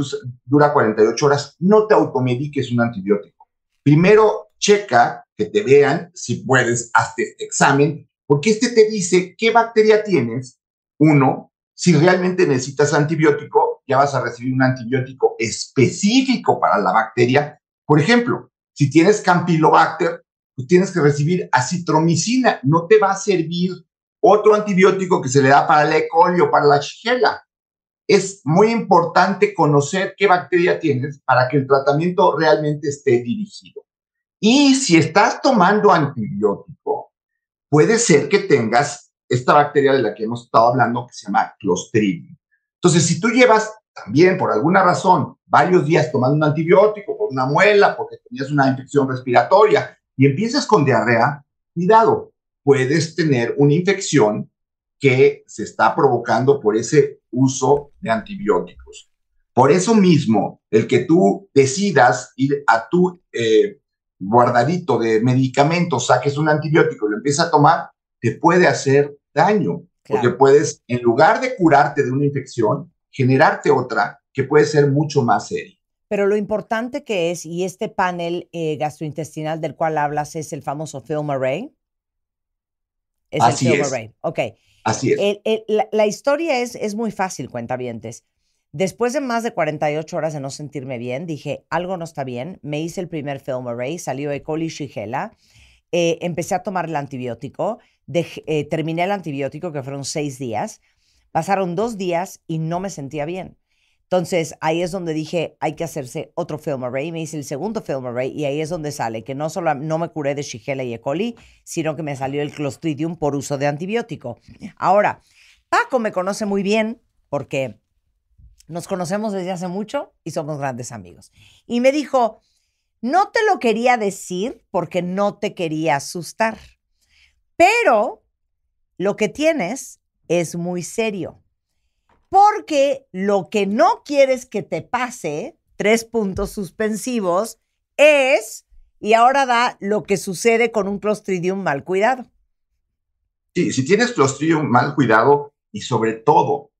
dura 48 horas, no te automediques un antibiótico. Primero, checa que te vean si puedes, hazte este examen porque este te dice qué bacteria tienes, uno, si realmente necesitas antibiótico, ya vas a recibir un antibiótico específico para la bacteria. Por ejemplo, si tienes Campylobacter, pues tienes que recibir acitromicina, no te va a servir otro antibiótico que se le da para la E. coli o para la shigella. Es muy importante conocer qué bacteria tienes para que el tratamiento realmente esté dirigido. Y si estás tomando antibiótico, puede ser que tengas esta bacteria de la que hemos estado hablando que se llama Clostridium. Entonces, si tú llevas también por alguna razón varios días tomando un antibiótico por una muela, porque tenías una infección respiratoria y empiezas con diarrea, cuidado, puedes tener una infección que se está provocando por ese uso de antibióticos. Por eso mismo, el que tú decidas ir a tu eh, guardadito de medicamentos, saques un antibiótico y lo empiezas a tomar, te puede hacer daño, porque puedes, en lugar de curarte de una infección, generarte otra que puede ser mucho más seria. Pero lo importante que es, y este panel eh, gastrointestinal del cual hablas es el famoso Film Array. Es Así el es. Ok. Así es. la, historia es, es muy fácil, cuentavientes. Después de más de 48 horas de no sentirme bien, dije, algo no está bien. Me hice el primer film array, salió E. coli shigella. Eh, empecé a tomar el antibiótico, eh, terminé el antibiótico, que fueron seis días. Pasaron dos días y no me sentía bien. Entonces, ahí es donde dije, hay que hacerse otro film array. Me hice el segundo film array y ahí es donde sale que no solo no me curé de Shigella y E. coli, sino que me salió el Clostridium por uso de antibiótico. Ahora, Paco me conoce muy bien porque nos conocemos desde hace mucho y somos grandes amigos. Y me dijo, no te lo quería decir porque no te quería asustar, pero lo que tienes es muy serio, porque lo que no quieres que te pase, tres puntos suspensivos, es, y ahora da lo que sucede con un clostridium mal cuidado. Sí, si tienes clostridium mal cuidado y sobre todo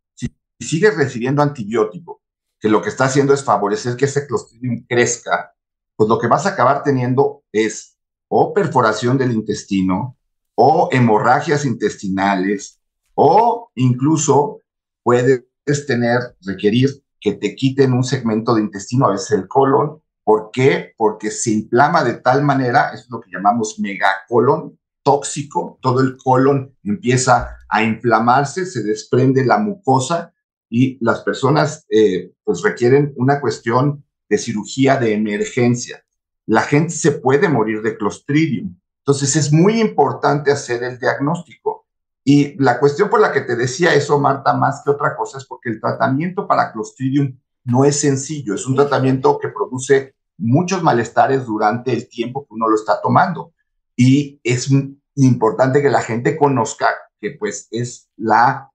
y sigues recibiendo antibiótico, que lo que está haciendo es favorecer que ese Clostridium crezca, pues lo que vas a acabar teniendo es o perforación del intestino, o hemorragias intestinales, o incluso puedes tener, requerir que te quiten un segmento de intestino, a veces el colon. ¿Por qué? Porque se inflama de tal manera, es lo que llamamos megacolon tóxico, todo el colon empieza a inflamarse, se desprende la mucosa y las personas eh, pues requieren una cuestión de cirugía de emergencia. La gente se puede morir de clostridium. Entonces es muy importante hacer el diagnóstico. Y la cuestión por la que te decía eso, Marta, más que otra cosa, es porque el tratamiento para clostridium no es sencillo. Es un tratamiento que produce muchos malestares durante el tiempo que uno lo está tomando. Y es importante que la gente conozca que pues es la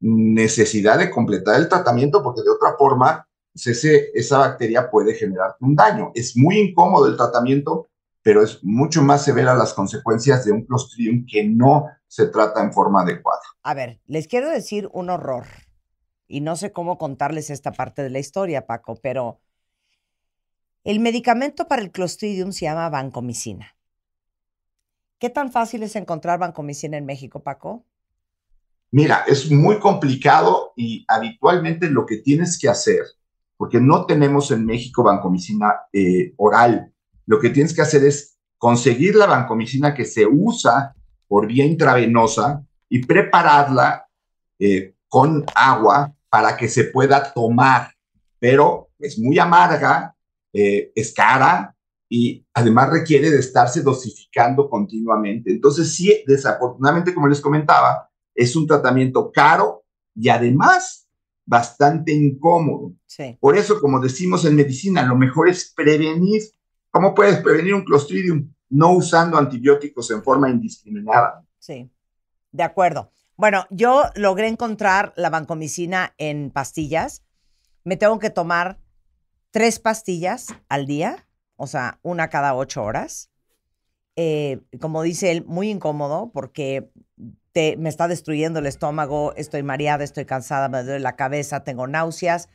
necesidad de completar el tratamiento porque de otra forma pues, ese, esa bacteria puede generar un daño. Es muy incómodo el tratamiento, pero es mucho más severa las consecuencias de un Clostridium que no se trata en forma adecuada. A ver, les quiero decir un horror y no sé cómo contarles esta parte de la historia, Paco, pero el medicamento para el Clostridium se llama vancomicina. ¿Qué tan fácil es encontrar vancomicina en México, Paco? Mira, es muy complicado y habitualmente lo que tienes que hacer, porque no tenemos en México bancomicina eh, oral, lo que tienes que hacer es conseguir la bancomicina que se usa por vía intravenosa y prepararla eh, con agua para que se pueda tomar, pero es muy amarga, eh, es cara y además requiere de estarse dosificando continuamente. Entonces, sí, desafortunadamente, como les comentaba, es un tratamiento caro y además bastante incómodo. Por eso, como decimos en medicina, lo mejor es prevenir. ¿Cómo puedes prevenir un clostridium? No usando antibióticos en forma indiscriminada. Sí, de acuerdo. Bueno, yo logré encontrar la vancomicina en pastillas. Me tengo que tomar tres pastillas al día, o sea, una cada ocho horas. Eh, como dice él, muy incómodo porque me está destruyendo el estómago, estoy mareada, estoy cansada, me duele la cabeza, tengo náuseas.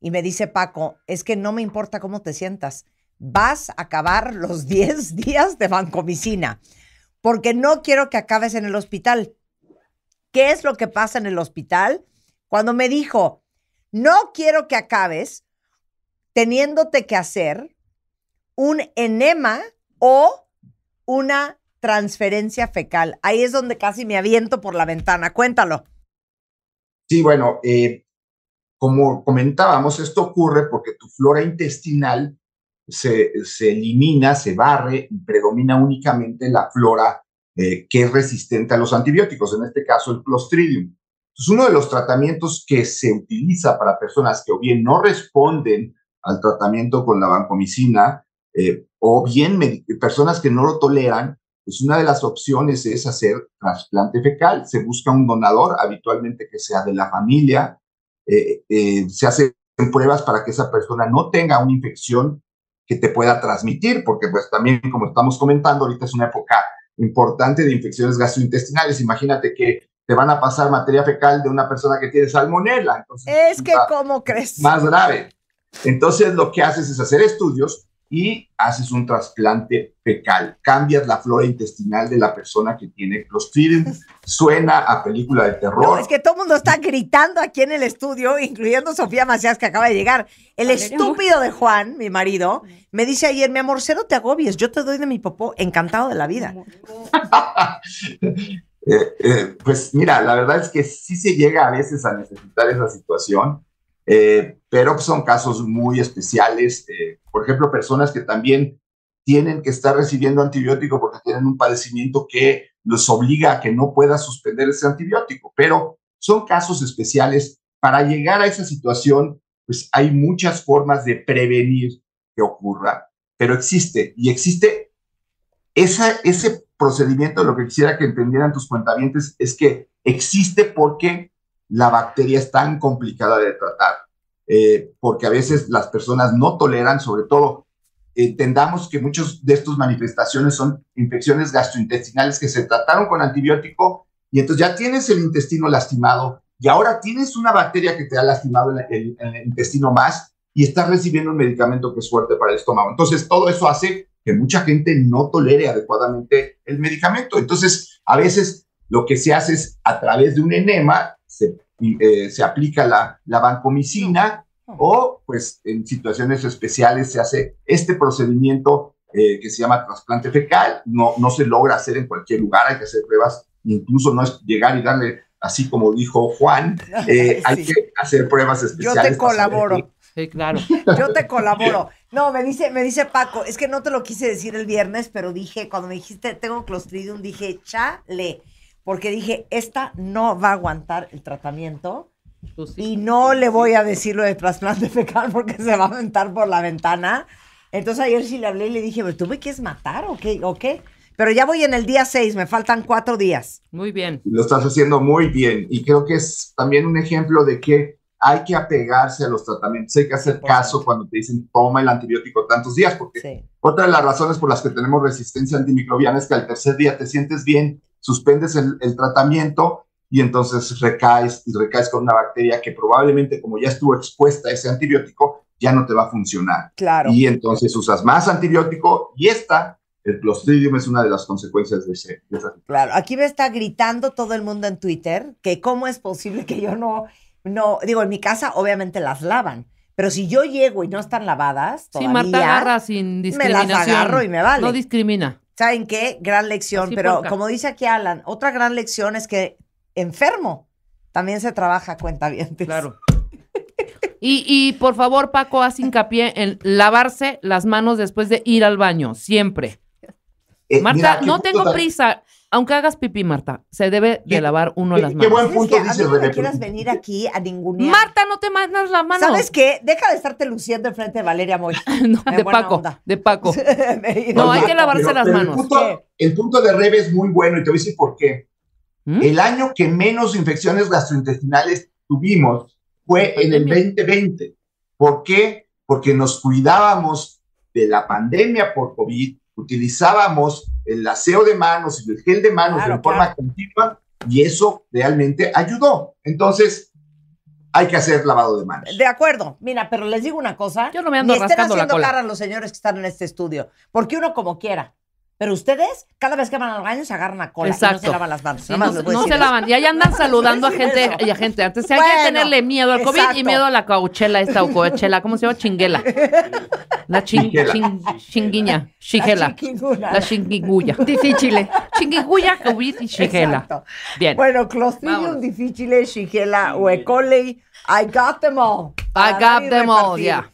Y me dice Paco, es que no me importa cómo te sientas, vas a acabar los 10 [laughs] días de bancomicina porque no quiero que acabes en el hospital. ¿Qué es lo que pasa en el hospital? Cuando me dijo, no quiero que acabes teniéndote que hacer un enema o una transferencia fecal. Ahí es donde casi me aviento por la ventana. Cuéntalo. Sí, bueno, eh, como comentábamos, esto ocurre porque tu flora intestinal se, elimina, se barre y predomina únicamente la flora eh, que es resistente a los antibióticos, en este caso el Clostridium. es uno de los tratamientos que se utiliza para personas que o bien no responden al tratamiento con la vancomicina eh, o bien personas que no lo toleran pues, una de las opciones es hacer trasplante fecal. Se busca un donador, habitualmente que sea de la familia. Eh, eh, se hacen pruebas para que esa persona no tenga una infección que te pueda transmitir, porque pues también, como estamos comentando, ahorita es una época importante de infecciones gastrointestinales. Imagínate que te van a pasar materia fecal de una persona que tiene salmonela. es que, ¿cómo crees? Más grave. Entonces, lo que haces es hacer estudios y haces un trasplante fecal, cambias la flora intestinal de la persona que tiene clostridium. [laughs] Suena a película de terror. es que todo el mundo está gritando aquí en el estudio, incluyendo Sofía Macías que acaba de llegar. El estúpido de Juan, mi marido, me dice ayer, mi amor, cero te agobies, yo te doy de mi popó, encantado de la vida. [laughs] Eh, eh, pues mira, la verdad es que sí se llega a veces a necesitar esa situación eh, pero pues, son casos muy especiales. Eh, por ejemplo, personas que también tienen que estar recibiendo antibiótico porque tienen un padecimiento que los obliga a que no pueda suspender ese antibiótico, pero son casos especiales. Para llegar a esa situación, pues hay muchas formas de prevenir que ocurra, pero existe y existe ese procedimiento, lo que quisiera que entendieran tus cuentamientos es que existe porque la bacteria es tan complicada de tratar eh, porque a veces las personas no toleran, sobre todo entendamos que muchas de estas manifestaciones son infecciones gastrointestinales que se trataron con antibiótico y entonces ya tienes el intestino lastimado y ahora tienes una bacteria que te ha lastimado el, el intestino más y estás recibiendo un medicamento que es fuerte para el estómago. Entonces todo eso hace que mucha gente no tolere adecuadamente el medicamento. Entonces a veces lo que se hace es a través de un enema eh, se aplica la, la vancomicina o pues en situaciones especiales se hace este procedimiento eh, que se llama trasplante fecal, no, no se logra hacer en cualquier lugar, hay que hacer pruebas, incluso no es llegar y darle, así como dijo Juan, [laughs] eh, hay que hacer pruebas especiales. Yo te colaboro. Sí, claro. [laughs] Yo te colaboro. No, me dice, me dice Paco, es que no te lo quise decir el viernes, pero dije, cuando me dijiste tengo clostridium, dije, chale porque dije, esta no va a aguantar el tratamiento. y no le voy a decir lo de trasplante [laughs] fecal porque se va a aventar por la ventana. Entonces ayer sí le hablé y le dije, ¿tú me quieres matar o qué? ¿O qué? Pero ya voy en el día 6, me faltan cuatro días. Muy bien. Lo estás haciendo muy bien y creo que es también un ejemplo de que hay que apegarse a los tratamientos, hay que hacer caso cuando te dicen toma el antibiótico tantos días, porque otra de las razones por las que tenemos resistencia antimicrobiana es que al tercer día te sientes bien suspendes el, tratamiento y entonces recaes y recaes con una bacteria que probablemente como ya estuvo expuesta a ese antibiótico, ya no te va a funcionar. Claro. Y entonces usas más antibiótico y esta, el clostridium, es una de las consecuencias de, ese, Claro, aquí me está gritando todo el mundo en Twitter que cómo es posible que yo no, no, digo, en mi casa obviamente las lavan. Pero si yo llego y no están lavadas, todavía, sí, Marta sin discriminación. Me las agarro y me vale. No discrimina. ¿Saben qué? Gran lección. Pero como dice aquí Alan, otra gran lección es que enfermo también se trabaja cuenta bien. Claro. Y, por favor, Paco, haz hincapié en lavarse las manos después de ir al baño, siempre. Eh, Marta, no tengo prisa. Aunque hagas pipí, Marta, se debe de lavar uno las manos. Qué buen punto dice no venir aquí a Marta, no te mandas la mano. ¿Sabes qué? Deja de estarte luciendo enfrente de Valeria Moy. [laughs] de Paco, de [laughs] Paco, No, hay que lavarse las manos. El punto, de Rebe es muy bueno y te voy a decir por qué. ¿Mm? El año que menos infecciones gastrointestinales tuvimos fue en el 2020. ¿Por qué? Porque nos cuidábamos de la pandemia por COVID, utilizábamos el aseo de manos y el gel de manos de forma continua y eso realmente ayudó. Entonces, hay que hacer lavado de manos. De acuerdo. Mira, pero les digo una cosa. Yo no me ando estén haciendo cara a los señores que están en este estudio, porque uno como quiera pero ustedes, cada vez que van al baño, se agarran a cola Exacto. no se lavan las manos. no, se lavan. Y ahí andan [laughs] saludando a gente y a gente. Antes hay que tenerle miedo al COVID y miedo a la cauchela esta o coachela. ¿Cómo se llama? Chinguela. La ching, chinguiña. La chinguiña. Difícil. Chinguiña, COVID y chigela. Bien. Bueno, Clostridium difficile, chigela, huecole. I got them all. I got them all, yeah.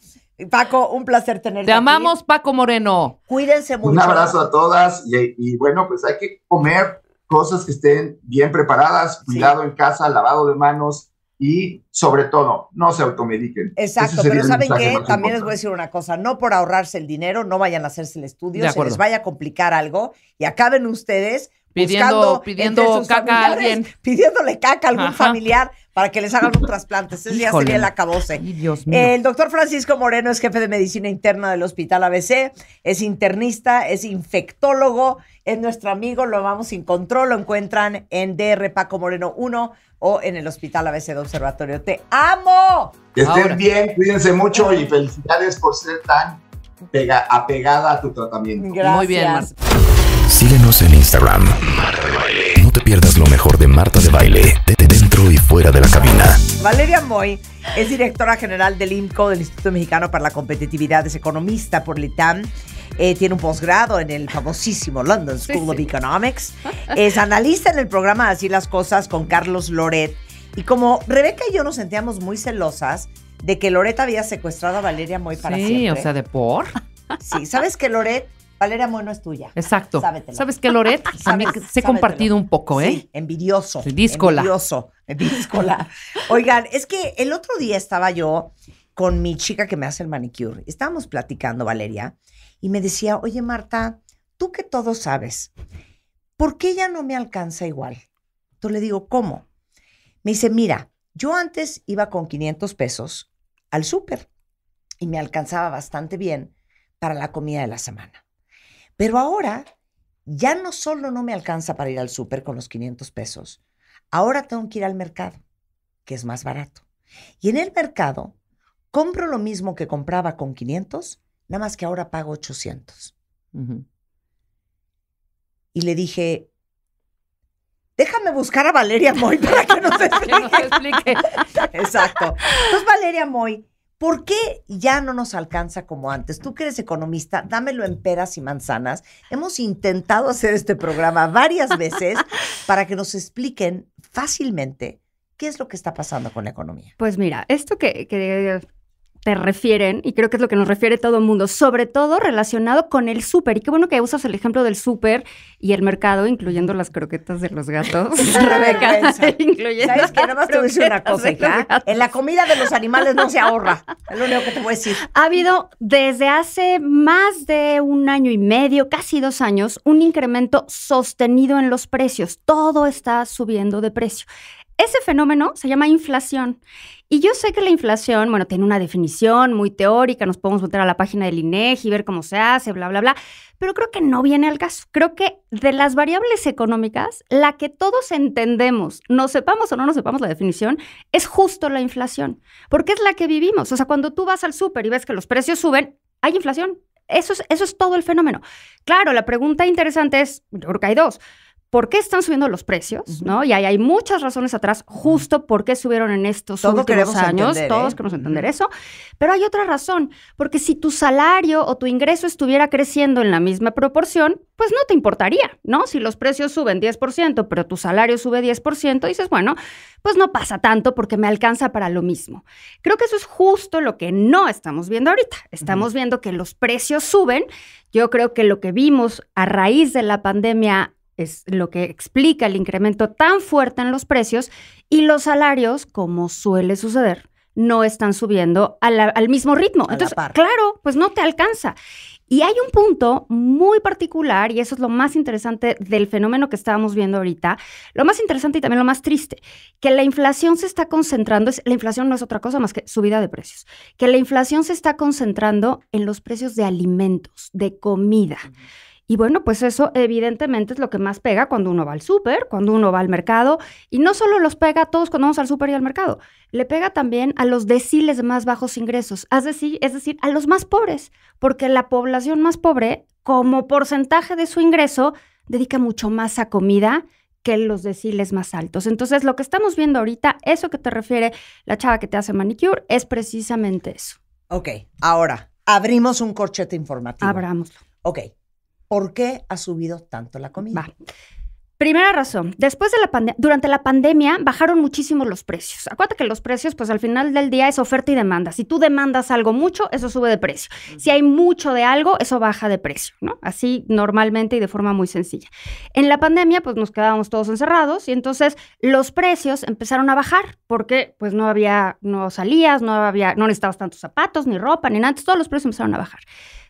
Paco, un placer tenerte. Te amamos, Paco Moreno. Cuídense mucho. Un abrazo a todas y, bueno, pues hay que comer cosas que estén bien preparadas, cuidado en casa, lavado de manos y sobre todo, no se automediquen. Exacto, pero ¿saben que También les voy a decir una cosa, no por ahorrarse el dinero, no vayan a hacerse el estudio, se les vaya a complicar algo y acaben ustedes pidiendo, buscando pidiendo caca a alguien. Pidiéndole caca a algún familiar para que les hagan un trasplante. Ese ya sería el acabose. Dios mío. El doctor Francisco Moreno es jefe de medicina interna del Hospital ABC, es internista, es infectólogo, es nuestro amigo, lo vamos sin control, lo encuentran en DR Paco Moreno 1 o en el Hospital ABC de Observatorio. ¡Te amo! Que estén bien, cuídense mucho y felicidades por ser tan apegada a tu tratamiento. Gracias. Muy bien, Marta. Síguenos en Instagram. Marta de No te pierdas lo mejor de Marta de Baile y fuera de la cabina. Valeria Moy es directora general del IMCO, del Instituto Mexicano para la Competitividad, es economista por LITAM. Eh, tiene un posgrado en el famosísimo London School of Economics. Es analista en el programa Así las Cosas con Carlos Loret. Y como Rebeca y yo nos sentíamos muy celosas de que Loret había secuestrado a Valeria Moy para sí, siempre. Sí, o sea, de por. Sí, ¿sabes que Loret Valeria Mono es tuya. Exacto. ¿Sabes qué, Loret? se ha compartido un poco, ¿eh? Sí, envidioso. Díscola. Envidioso. [laughs] Oigan, es que el otro día estaba yo con mi chica que me hace el manicure. Estábamos platicando, Valeria, y me decía, oye, Marta, tú que todo sabes, ¿por qué ya no me alcanza igual? Entonces le digo, ¿cómo? Me dice, mira, yo antes iba con 500 pesos al súper y me alcanzaba bastante bien para la comida de la semana. Pero ahora ya no solo no me alcanza para ir al súper con los 500 pesos, ahora tengo que ir al mercado, que es más barato. Y en el mercado compro lo mismo que compraba con 500, nada más que ahora pago 800. Y le dije, déjame buscar a Valeria Moy para que nos [laughs] explique. explique. [laughs] Exacto. Entonces Valeria Moy ¿Por qué ya no nos alcanza como antes? Tú que eres economista, dámelo en peras y manzanas. Hemos intentado hacer este programa varias veces [laughs] para que nos expliquen fácilmente qué es lo que está pasando con la economía. Pues mira, esto que, que te refieren, y creo que es lo que nos refiere todo el mundo, sobre todo relacionado con el súper. Y qué bueno que usas el ejemplo del súper y el mercado, incluyendo las croquetas de los gatos. [laughs] [laughs] Rebeca, incluyendo ¿Sabes que Nada más te voy a decir una cosa, En la comida de los animales no se ahorra. Es lo único que te voy a decir. Ha habido desde hace más de un año y medio, casi dos años, un incremento sostenido en los precios. Todo está subiendo de precio. Ese fenómeno se llama inflación y yo sé que la inflación, bueno, tiene una definición muy teórica, nos podemos meter a la página del INEGI, e ver cómo se hace, bla, bla, bla, pero creo que no viene al caso. Creo que de las variables económicas, la que todos entendemos, no sepamos o no nos sepamos la definición, es justo la inflación, porque es la que vivimos. O sea, cuando tú vas al súper y ves que los precios suben, hay inflación. Eso es, eso es todo el fenómeno. Claro, la pregunta interesante es, yo creo que hay dos por qué están subiendo los precios, ¿no? Y hay muchas razones atrás justo por qué subieron en estos últimos años. ¿eh? Todos queremos entender eso. Pero hay otra razón, porque si tu salario o tu ingreso estuviera creciendo en la misma proporción, pues no te importaría, ¿no? Si los precios suben 10%, pero tu salario sube 10%, dices, bueno, pues no pasa tanto porque me alcanza para lo mismo. Creo que eso es justo lo que no estamos viendo ahorita. Estamos viendo que los precios suben. Yo creo que lo que vimos a raíz de la pandemia es lo que explica el incremento tan fuerte en los precios y los salarios, como suele suceder, no están subiendo al mismo ritmo. Entonces, claro, pues no te alcanza. Y hay un punto muy particular, y eso es lo más interesante del fenómeno que estábamos viendo ahorita, lo más interesante y también lo más triste, que la inflación se está concentrando, la inflación no es otra cosa más que subida de precios, que la inflación se está concentrando en los precios de alimentos, de comida. Y bueno, pues eso evidentemente es lo que más pega cuando uno va al súper, cuando uno va al mercado. Y no solo los pega a todos cuando vamos al súper y al mercado, le pega también a los deciles de más bajos ingresos, es decir, es decir, a los más pobres, porque la población más pobre, como porcentaje de su ingreso, dedica mucho más a comida que los deciles más altos. Entonces, lo que estamos viendo ahorita, eso que te refiere la chava que te hace manicure, es precisamente eso. Ok, ahora abrimos un corchete informativo. Abrámoslo. Ok, ¿Por qué ha subido tanto la comida? Primera razón, después de la durante la pandemia bajaron muchísimo los precios. Acuérdate que los precios, pues al final del día es oferta y demanda. Si tú demandas algo mucho, eso sube de precio. Si hay mucho de algo, eso baja de precio, ¿no? Así normalmente y de forma muy sencilla. En la pandemia, pues nos quedábamos todos encerrados y entonces los precios empezaron a bajar porque pues no había, no salías, no había, no necesitabas tantos zapatos, ni ropa, ni nada. todos los precios empezaron a bajar.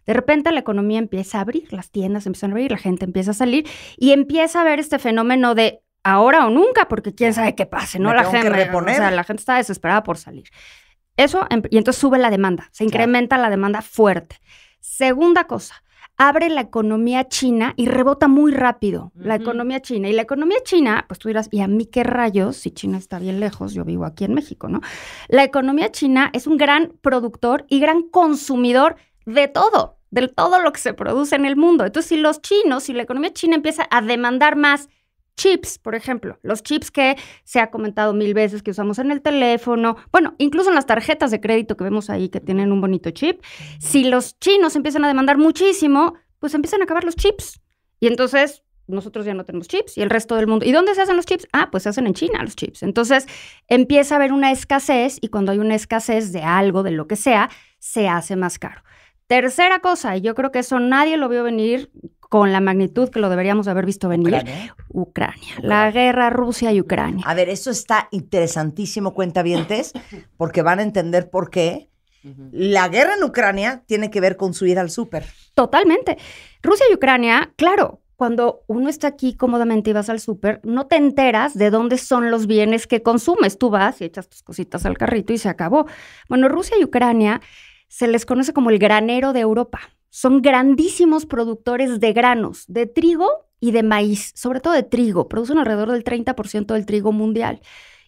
De repente la economía empieza a abrir, las tiendas empiezan a abrir, la gente empieza a salir y empieza a ver este fenómeno de ahora o nunca, porque quién sabe qué pase, ¿no? la gente, la gente está desesperada por salir. Eso, em, y entonces sube la demanda, se incrementa la demanda fuerte. Segunda cosa, abre la economía china y rebota muy rápido la economía china. Y la economía china, pues tú dirás, ¿y a mí qué rayos? Si China está bien lejos, yo vivo aquí en México, ¿no? La economía china es un gran productor y gran consumidor de todo de todo lo que se produce en el mundo. Entonces, si los chinos, si la economía china empieza a demandar más chips, por ejemplo, los chips que se ha comentado mil veces que usamos en el teléfono, bueno, incluso en las tarjetas de crédito que vemos ahí que tienen un bonito chip, si los chinos empiezan a demandar muchísimo, pues empiezan a acabar los chips. Y entonces nosotros ya no tenemos chips y el resto del mundo. ¿Y dónde se hacen los chips? Ah, pues se hacen en China los chips. Entonces empieza a haber una escasez y cuando hay una escasez de algo, de lo que sea, se hace más caro. Tercera cosa, y yo creo que eso nadie lo vio venir con la magnitud que lo deberíamos haber visto venir. Ucrania. La guerra Rusia y Ucrania. A ver, eso está interesantísimo, cuentavientes, porque van a entender por qué. La guerra en Ucrania tiene que ver con su al súper. Totalmente. Rusia y Ucrania, claro, cuando uno está aquí cómodamente y vas al súper, no te enteras de dónde son los bienes que consumes. Tú vas y echas tus cositas al carrito y se acabó. Bueno, Rusia y Ucrania se les conoce como el granero de Europa. Son grandísimos productores de granos, de trigo y de maíz, sobre todo de trigo. Producen alrededor del 30% del trigo mundial.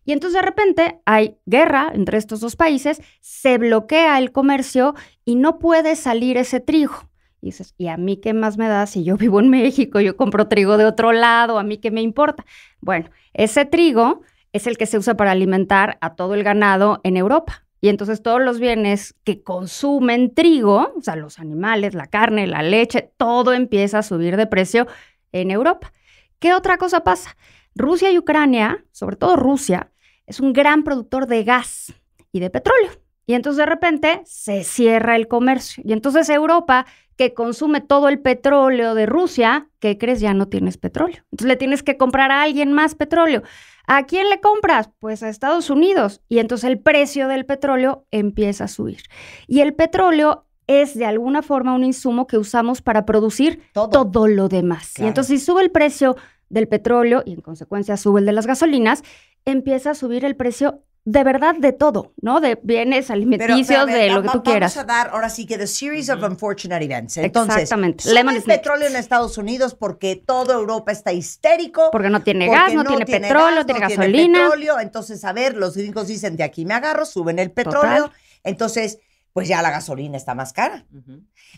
Y entonces de repente hay guerra entre estos dos países, se bloquea el comercio y no puede salir ese trigo. Y dices, ¿y a mí qué más me da si yo vivo en México, yo compro trigo de otro lado, a mí qué me importa? Bueno, ese trigo es el que se usa para alimentar a todo el ganado en Europa. Y entonces todos los bienes que consumen trigo, o sea, los animales, la carne, la leche, todo empieza a subir de precio en Europa. ¿Qué otra cosa pasa? Rusia y Ucrania, sobre todo Rusia, es un gran productor de gas y de petróleo. Y entonces de repente se cierra el comercio. Y entonces Europa, que consume todo el petróleo de Rusia, ¿qué crees? Ya no tienes petróleo. Entonces le tienes que comprar a alguien más petróleo. ¿A quién le compras? Pues a Estados Unidos. Y entonces el precio del petróleo empieza a subir. Y el petróleo es de alguna forma un insumo que usamos para producir todo, lo demás. Y entonces si sube el precio del petróleo y en consecuencia sube el de las gasolinas, empieza a subir el precio de verdad de todo, ¿no? De bienes alimenticios, de lo que tú quieras. Vamos a dar ahora sí que the series of unfortunate events. Entonces, Exactamente. Sube el petróleo en Estados Unidos porque toda Europa está histérico. Porque no tiene gas, no, tiene petróleo, tiene gasolina. No tiene petróleo. Entonces, a ver, los gringos dicen de aquí me agarro, suben el petróleo. Entonces, pues ya la gasolina está más cara.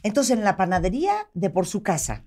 Entonces, en la panadería de por su casa,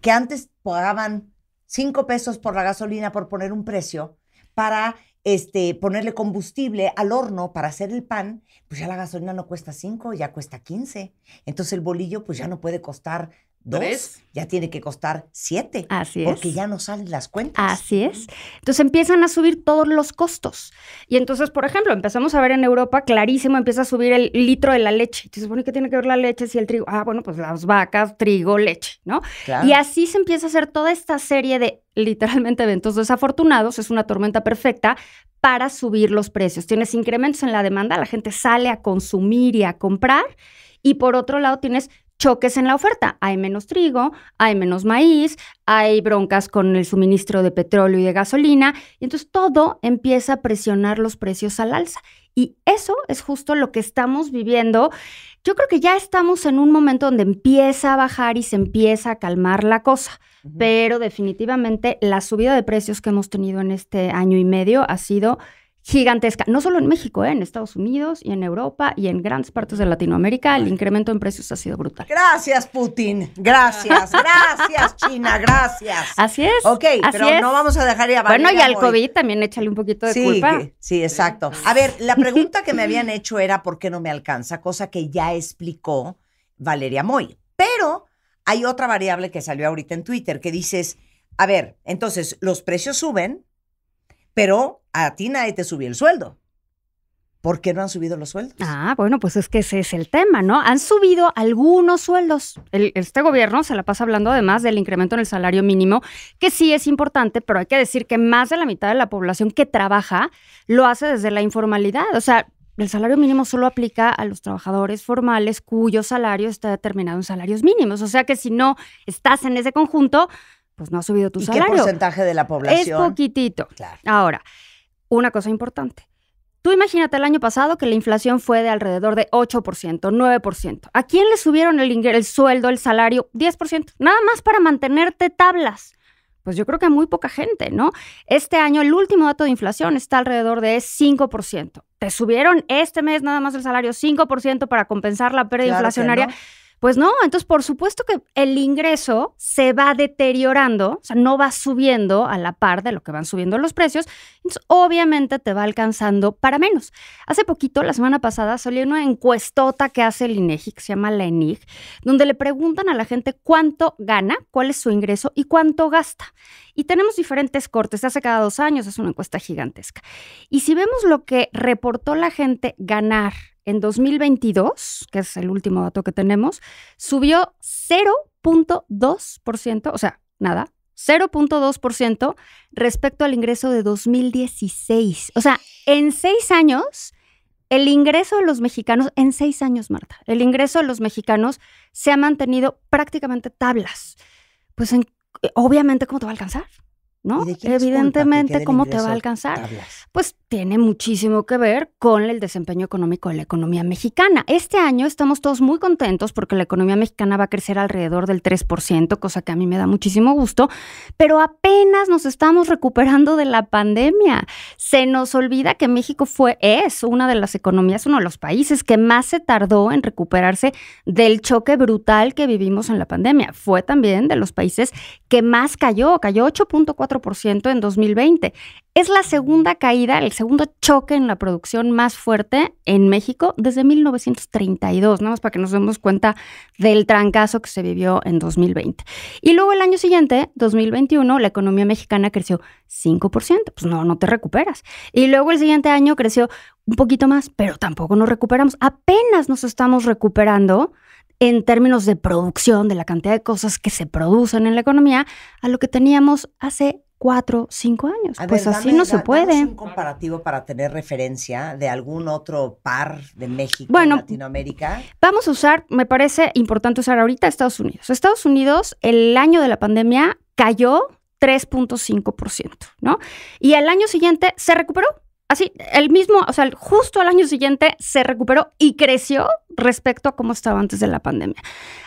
que antes pagaban cinco pesos por la gasolina por poner un precio para este, ponerle combustible al horno para hacer el pan, pues ya la gasolina no cuesta 5, ya cuesta 15. Entonces el bolillo pues ya no puede costar dos, ya tiene que costar siete. Así es. Porque ya no salen las cuentas. Así es. Entonces empiezan a subir todos los costos. Y entonces, por ejemplo, empezamos a ver en Europa clarísimo, empieza a subir el litro de la leche. Entonces, bueno, ¿qué tiene que ver la leche si el trigo? Ah, bueno, pues las vacas, trigo, leche, ¿no? Y así se empieza a hacer toda esta serie de literalmente eventos desafortunados, es una tormenta perfecta para subir los precios. Tienes incrementos en la demanda, la gente sale a consumir y a comprar. Y por otro lado, tienes choques en la oferta. Hay menos trigo, hay menos maíz, hay broncas con el suministro de petróleo y de gasolina, y entonces todo empieza a presionar los precios al alza. Y eso es justo lo que estamos viviendo. Yo creo que ya estamos en un momento donde empieza a bajar y se empieza a calmar la cosa, pero definitivamente la subida de precios que hemos tenido en este año y medio ha sido gigantesca, no solo en México, ¿eh? en Estados Unidos y en Europa y en grandes partes de Latinoamérica, el incremento en precios ha sido brutal. Gracias, Putin. Gracias, [laughs] gracias, China, gracias. Así es. Ok, pero no vamos a dejar ya a Bueno, y al COVID también échale un poquito de culpa. sí, exacto. A ver, la pregunta que me habían hecho era ¿por qué no me alcanza? Cosa que ya explicó Valeria Moy. Pero hay otra variable que salió ahorita en Twitter que dices, a ver, entonces los precios suben, pero a ti nadie te subió el sueldo. ¿Por qué no han subido los sueldos? Ah, bueno, pues es que ese es el tema, ¿no? Han subido algunos sueldos. este gobierno se la pasa hablando además del incremento en el salario mínimo, que sí es importante, pero hay que decir que más de la mitad de la población que trabaja lo hace desde la informalidad. O sea, el salario mínimo solo aplica a los trabajadores formales cuyo salario está determinado en salarios mínimos. O sea que si no estás en ese conjunto, pues, no ha subido tu ¿Y salario. ¿Qué porcentaje de la población? Es poquitito. Ahora, una cosa importante. Tú imagínate el año pasado que la inflación fue de alrededor de 8%, 9%. ¿A quién le subieron el, el sueldo, el salario? 10%. Nada más para mantenerte tablas. Pues yo creo que a muy poca gente, ¿no? Este año el último dato de inflación está alrededor de 5%. Te subieron este mes nada más el salario 5% para compensar la pérdida inflacionaria. Pues no, entonces por supuesto que el ingreso se va deteriorando, o sea, no va subiendo a la par de lo que van subiendo los precios, entonces obviamente te va alcanzando para menos. Hace poquito, la semana pasada, salió una encuestota que hace el INEGI, que se llama la ENIG, donde le preguntan a la gente cuánto gana, cuál es su ingreso y cuánto gasta. Y tenemos diferentes cortes, hace cada dos años, es una encuesta gigantesca. Y si vemos lo que reportó la gente ganar en 2022, que es el último dato que tenemos, subió 0.2%, o sea, nada, 0.2% respecto al ingreso de 2016. O sea, en seis años, el ingreso de los mexicanos, en seis años, Marta, el ingreso de los mexicanos se ha mantenido prácticamente tablas. Pues obviamente, ¿cómo te va a alcanzar? ¿no? Evidentemente, ¿cómo te va a alcanzar? Pues tiene muchísimo que ver con el desempeño económico de la economía mexicana. Este año estamos todos muy contentos porque la economía mexicana va a crecer alrededor del 3%, cosa que a mí me da muchísimo gusto, pero apenas nos estamos recuperando de la pandemia. Se nos olvida que México fue, es una de las economías, uno de los países que más se tardó en recuperarse del choque brutal que vivimos en la pandemia. Fue también de los países que más cayó, cayó 8.4 ciento en 2020. Es la segunda caída, el segundo choque en la producción más fuerte en México desde 1932, nada más para que nos demos cuenta del trancazo que se vivió en 2020. Y luego el año siguiente, 2021, la economía mexicana creció 5%, pues no, no te recuperas. Y luego el siguiente año creció un poquito más, pero tampoco nos recuperamos. Apenas nos estamos recuperando en términos de producción, de la cantidad de cosas que se producen en la economía, a lo que teníamos hace cuatro, cinco años. pues así no se puede. un comparativo para tener referencia de algún otro par de México, bueno, Latinoamérica? Vamos a usar, me parece importante usar ahorita Estados Unidos. Estados Unidos, el año de la pandemia cayó 3.5%, ¿no? Y al año siguiente se recuperó Así, el mismo, o sea, justo al año siguiente se recuperó y creció respecto a cómo estaba antes de la pandemia.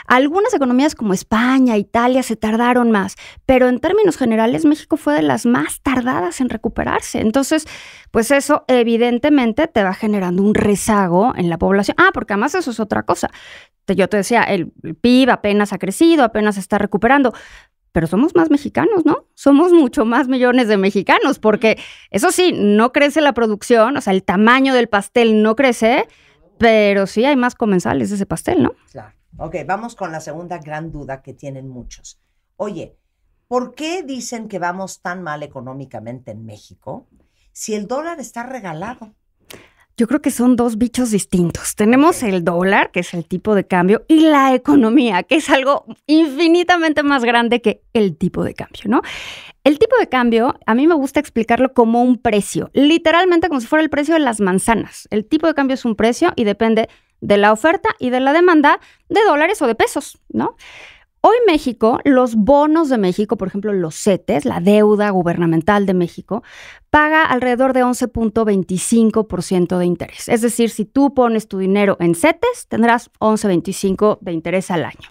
Algunas economías como España, Italia se tardaron más, pero en términos generales México fue de las más tardadas en recuperarse. Entonces, pues eso evidentemente te va generando un rezago en la población. Ah, porque además eso es otra cosa. Yo te decía, el PIB apenas ha crecido, apenas está recuperando, pero somos más mexicanos, ¿no? Somos mucho más millones de mexicanos, porque eso sí, no crece la producción, o sea, el tamaño del pastel no crece, pero sí hay más comensales de ese pastel, ¿no? Claro. Ok, vamos con la segunda gran duda que tienen muchos. Oye, ¿por qué dicen que vamos tan mal económicamente en México si el dólar está regalado? Yo creo que son dos bichos distintos. Tenemos el dólar, que es el tipo de cambio, y la economía, que es algo infinitamente más grande que el tipo de cambio, ¿no? El tipo de cambio, a mí me gusta explicarlo como un precio, literalmente como si fuera el precio de las manzanas. El tipo de cambio es un precio y depende de la oferta y de la demanda de dólares o de pesos, ¿no? Hoy México, los bonos de México, por ejemplo, los CETES, la deuda gubernamental de México, paga alrededor de 11.25% de interés. Es decir, si tú pones tu dinero en CETES, tendrás 11.25 de interés al año.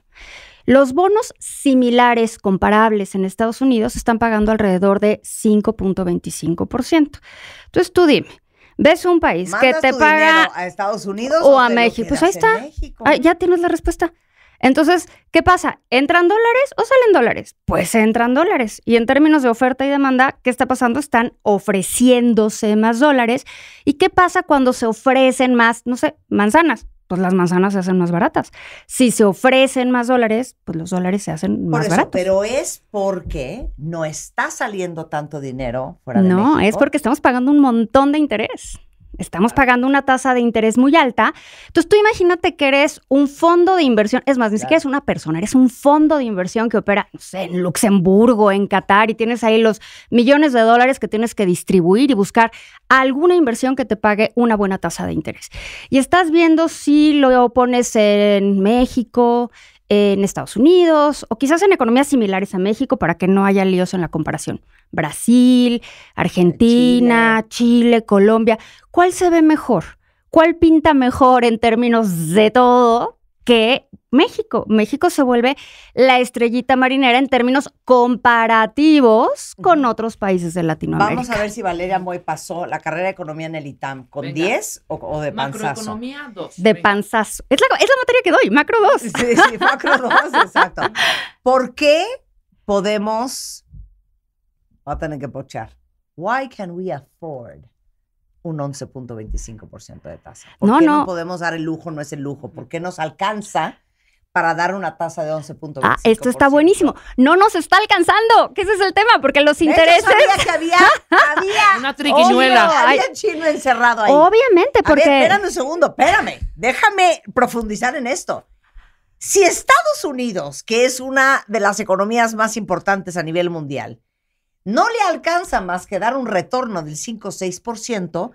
Los bonos similares, comparables en Estados Unidos, están pagando alrededor de 5.25%. Entonces tú dime, ves un país que te paga a Estados Unidos o, a México, pues ahí está, ah, ya tienes la respuesta. Entonces, ¿qué pasa? ¿Entran dólares o salen dólares? Pues entran dólares. Y en términos de oferta y demanda, ¿qué está pasando? Están ofreciéndose más dólares. ¿Y qué pasa cuando se ofrecen más, no sé, manzanas? Pues las manzanas se hacen más baratas. Si se ofrecen más dólares, pues los dólares se hacen más Por baratos. Pero es porque no está saliendo tanto dinero fuera de no, México. No, es porque estamos pagando un montón de interés. Estamos pagando una tasa de interés muy alta. Entonces tú imagínate que eres un fondo de inversión, es más, ni siquiera es una persona, eres un fondo de inversión que opera, no sé, en Luxemburgo, en Qatar, y tienes ahí los millones de dólares que tienes que distribuir y buscar alguna inversión que te pague una buena tasa de interés. Y estás viendo si lo pones en México, en Estados Unidos o quizás en economías similares a México para que no haya líos en la comparación. Brasil, Argentina, Chile, Colombia. ¿Cuál se ve mejor? ¿Cuál pinta mejor en términos de todo? que México. México se vuelve la estrellita marinera en términos comparativos con otros países de Latinoamérica. Vamos a ver si Valeria Moy pasó la carrera de economía en el ITAM con 10 o, de panzazo. Macroeconomía De panzazo. Es la, materia que doy, macro 2. Sí, sí, macro 2, exacto. ¿Por qué podemos... Va a tener que pochar. Why can we afford un 11.25% de tasa. ¿Por no, qué no. no podemos dar el lujo? No es el lujo. ¿Por qué nos alcanza para dar una tasa de 11.25%? Ah, esto está buenísimo. No nos está alcanzando, que ese es el tema, porque los intereses... Sabía que había, [laughs] una triquiñuela. había chino encerrado ahí. Obviamente, porque... A ver, espérame un segundo, espérame. Déjame profundizar en esto. Si Estados Unidos, que es una de las economías más importantes a nivel mundial, no le alcanza más que dar un retorno del 5 o 6%,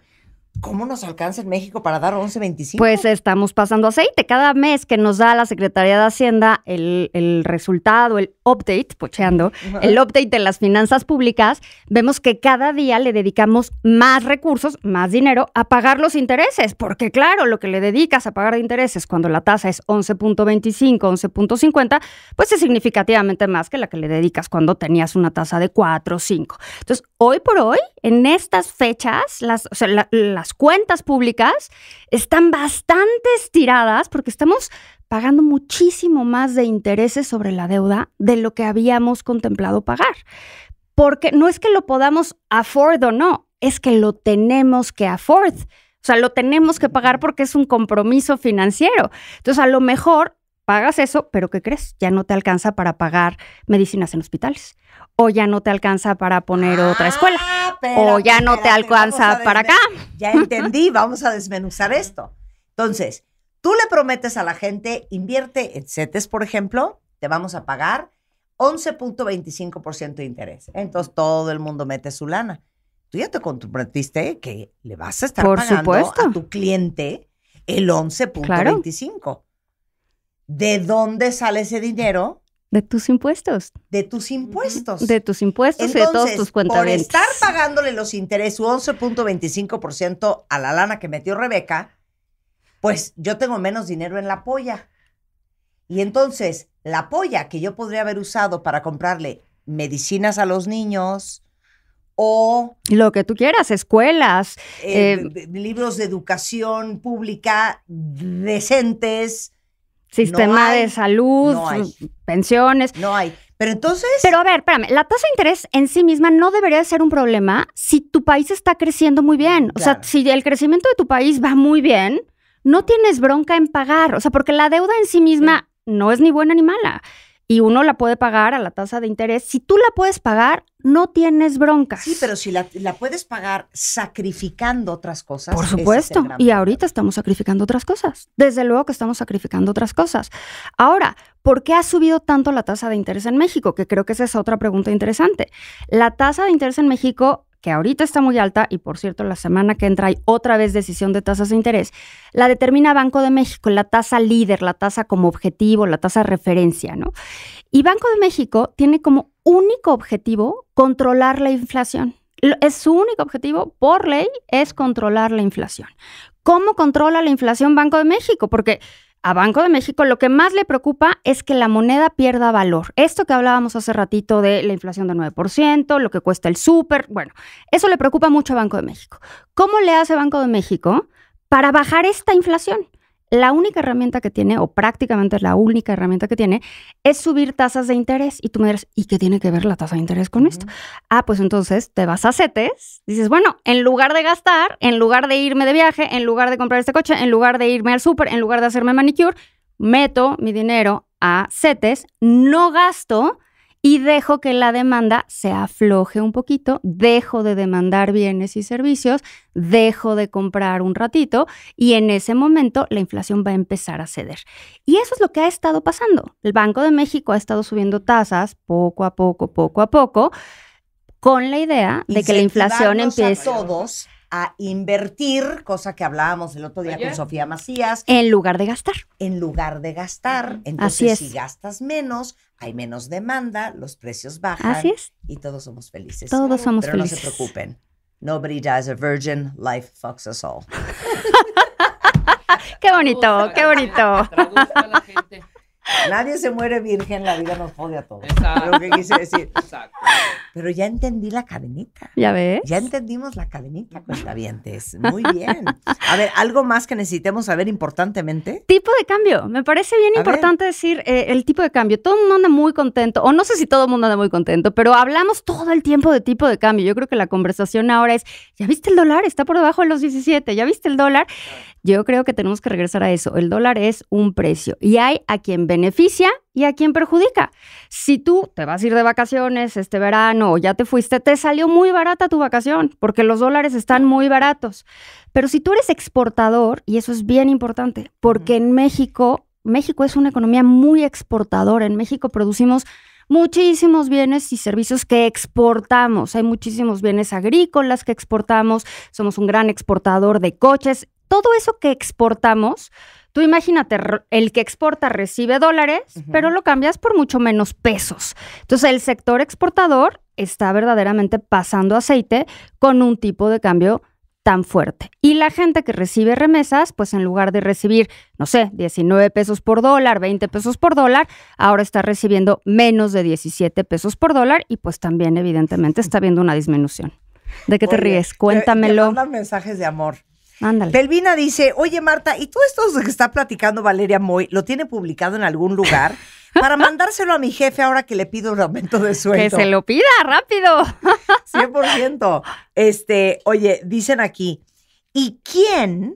¿Cómo nos alcanza en México para dar 11.25? Pues estamos pasando aceite. Cada mes que nos da la Secretaría de Hacienda el, resultado, el update, pocheando, el update de las finanzas públicas, vemos que cada día le dedicamos más recursos, más dinero a pagar los intereses. Porque claro, lo que le dedicas a pagar de intereses cuando la tasa es 11.25, 11.50, pues es significativamente más que la que le dedicas cuando tenías una tasa de 4 o 5. Entonces, hoy por hoy, en estas fechas, las, las cuentas públicas están bastante estiradas porque estamos pagando muchísimo más de intereses sobre la deuda de lo que habíamos contemplado pagar. Porque no es que lo podamos afford o no, es que lo tenemos que afford. O sea, lo tenemos que pagar porque es un compromiso financiero. Entonces, a lo mejor pagas eso, pero ¿qué crees? Ya no te alcanza para pagar medicinas en hospitales. O ya no te alcanza para poner otra escuela. Ah, o ya no te alcanza para acá. [laughs] Ya entendí, vamos a desmenuzar esto. Entonces, tú le prometes a la gente, invierte en CETES, por ejemplo, te vamos a pagar 11.25% de interés. Entonces, todo el mundo mete su lana. Tú ya te comprometiste que le vas a estar pagando a tu cliente el 11.25. ¿De dónde sale ese dinero? De tus impuestos. De tus impuestos. De tus impuestos y de todos tus cuentas. Por estar pagándole los intereses, 11.25% a la lana que metió Rebeca, pues yo tengo menos dinero en la polla. Y entonces, la polla que yo podría haber usado para comprarle medicinas a los niños o... Lo que tú quieras, escuelas. Eh, eh, libros de educación pública decentes Sistema de salud, pensiones. No hay. Pero entonces. Pero a ver, espérame, la tasa de interés en sí misma no debería ser un problema si tu país está creciendo muy bien. O sea, si el crecimiento de tu país va muy bien, no tienes bronca en pagar. O sea, porque la deuda en sí misma no es ni buena ni mala y uno la puede pagar a la tasa de interés. Si tú la puedes pagar, no tienes broncas. Sí, pero si la, puedes pagar sacrificando otras cosas. Por supuesto. y ahorita estamos sacrificando otras cosas. Desde luego que estamos sacrificando otras cosas. Ahora, ¿por qué ha subido tanto la tasa de interés en México? Que creo que esa es otra pregunta interesante. La tasa de interés en México que ahorita está muy alta, y por cierto, la semana que entra hay otra vez decisión de tasas de interés, la determina Banco de México, la tasa líder, la tasa como objetivo, la tasa referencia, ¿no? Y Banco de México tiene como único objetivo controlar la inflación. Es su único objetivo por ley es controlar la inflación. ¿Cómo controla la inflación Banco de México? Porque a Banco de México lo que más le preocupa es que la moneda pierda valor. Esto que hablábamos hace ratito de la inflación del 9%, lo que cuesta el súper, bueno, eso le preocupa mucho a Banco de México. ¿Cómo le hace Banco de México para bajar esta inflación? la única herramienta que tiene, o prácticamente la única herramienta que tiene, es subir tasas de interés. Y tú me dirás, ¿y qué tiene que ver la tasa de interés con esto? Ah, pues entonces te vas a CETES, dices, bueno, en lugar de gastar, en lugar de irme de viaje, en lugar de comprar este coche, en lugar de irme al súper, en lugar de hacerme manicure, meto mi dinero a CETES, no gasto y dejo que la demanda se afloje un poquito, dejo de demandar bienes y servicios, dejo de comprar un ratito y en ese momento la inflación va a empezar a ceder. Y eso es lo que ha estado pasando. El Banco de México ha estado subiendo tasas poco a poco, poco a poco, con la idea de que la inflación empiece a a invertir, cosa que hablábamos el otro día con Sofía Macías. En lugar de gastar. En lugar de gastar. Entonces, Así es. si gastas menos, hay menos demanda, los precios bajan. Así es. Y todos somos felices. Todos somos felices. no se preocupen. Nobody dies a virgin, life fucks us all. [laughs] qué bonito, qué bonito. Nadie se muere virgen, la vida nos jode a todos. Exacto. Lo que quise decir. Exacto. Pero ya entendí la cadenita. ¿Ya ves? Ya entendimos la cadenita, cuentavientes. Muy bien. A ver, ¿algo más que necesitemos saber importantemente? Tipo de cambio. Me parece bien importante decir eh, el tipo de cambio. Todo el mundo anda muy contento, o no sé si todo el mundo anda muy contento, pero hablamos todo el tiempo de tipo de cambio. Yo creo que la conversación ahora es, ¿ya viste el dólar? Está por debajo de los 17. ¿Ya viste el dólar? Yo creo que tenemos que regresar a eso. El dólar es un precio y hay a quien beneficia y a quién perjudica. Si tú te vas a ir de vacaciones este verano o ya te fuiste, te salió muy barata tu vacación porque los dólares están muy baratos. Pero si tú eres exportador, y eso es bien importante, porque en México, México es una economía muy exportadora. En México producimos muchísimos bienes y servicios que exportamos. Hay muchísimos bienes agrícolas que exportamos. Somos un gran exportador de coches. Todo eso que exportamos Tú imagínate, el que exporta recibe dólares, pero lo cambias por mucho menos pesos. Entonces, el sector exportador está verdaderamente pasando aceite con un tipo de cambio tan fuerte. Y la gente que recibe remesas, pues en lugar de recibir, no sé, 19 pesos por dólar, 20 pesos por dólar, ahora está recibiendo menos de 17 pesos por dólar y pues también evidentemente está viendo una disminución. ¿De qué te ríes? Cuéntamelo. mensajes de amor. Ándale. Delvina dice, oye Marta, ¿y todo esto que está platicando Valeria Moy lo tiene publicado en algún lugar? para [laughs] mandárselo a mi jefe ahora que le pido un aumento de sueldo. Que se lo pida rápido. 100%. [laughs] Este, oye, dicen aquí, ¿y quién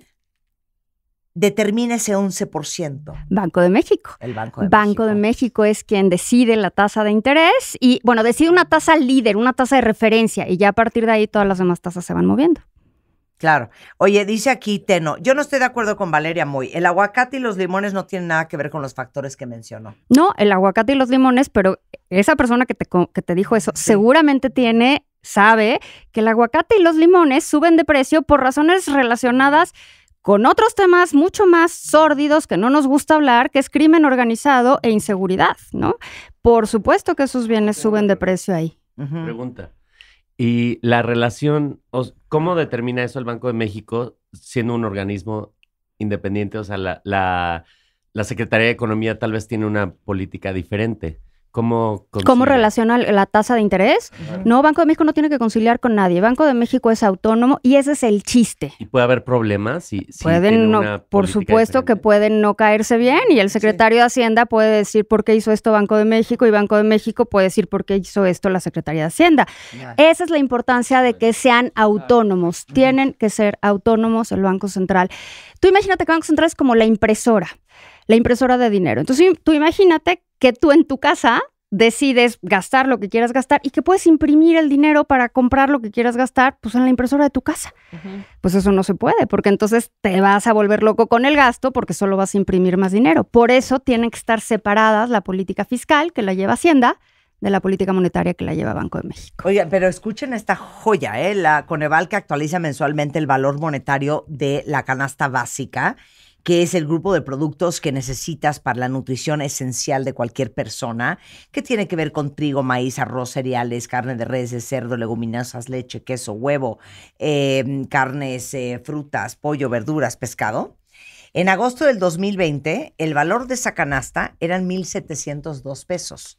determina ese 11%? Banco de México. El Banco de Banco de México es quien decide la tasa de interés y, bueno, decide una tasa líder, una tasa de referencia y ya a partir de ahí todas las demás tasas se van moviendo. Claro. Oye, dice aquí Teno, yo no estoy de acuerdo con Valeria Moy. El aguacate y los limones no tienen nada que ver con los factores que mencionó. No, el aguacate y los limones, pero esa persona que te, que te dijo eso seguramente tiene, sabe que el aguacate y los limones suben de precio por razones relacionadas con otros temas mucho más sórdidos que no nos gusta hablar, que es crimen organizado e inseguridad, ¿no? Por supuesto que esos bienes suben de precio ahí. Pregunta. Y la relación, ¿Cómo determina eso el Banco de México siendo un organismo independiente? O sea, la, la Secretaría de Economía tal vez tiene una política diferente. ¿Cómo, relaciona la tasa de interés? No, Banco de México no tiene que conciliar con nadie. Banco de México es autónomo y ese es el chiste. ¿Y puede haber problemas? y pueden por supuesto que pueden no caerse bien y el secretario de Hacienda puede decir por qué hizo esto Banco de México y Banco de México puede decir por qué hizo esto la Secretaría de Hacienda. Esa es la importancia de que sean autónomos. Tienen que ser autónomos el Banco Central. Tú imagínate que Banco Central es como la impresora la impresora de dinero. Entonces tú imagínate que tú en tu casa decides gastar lo que quieras gastar y que puedes imprimir el dinero para comprar lo que quieras gastar, pues en la impresora de tu casa. Pues eso no se puede, porque entonces te vas a volver loco con el gasto porque solo vas a imprimir más dinero. Por eso tienen que estar separadas la política fiscal que la lleva Hacienda de la política monetaria que la lleva Banco de México. Oigan, pero escuchen esta joya, ¿eh? la Coneval que actualiza mensualmente el valor monetario de la canasta básica que es el grupo de productos que necesitas para la nutrición esencial de cualquier persona, que tiene que ver con trigo, maíz, arroz, cereales, carne de res, de cerdo, leguminosas, leche, queso, huevo, em, carnes, eh, frutas, pollo, verduras, pescado. En agosto del 2020, el valor de esa canasta eran 1,702 pesos.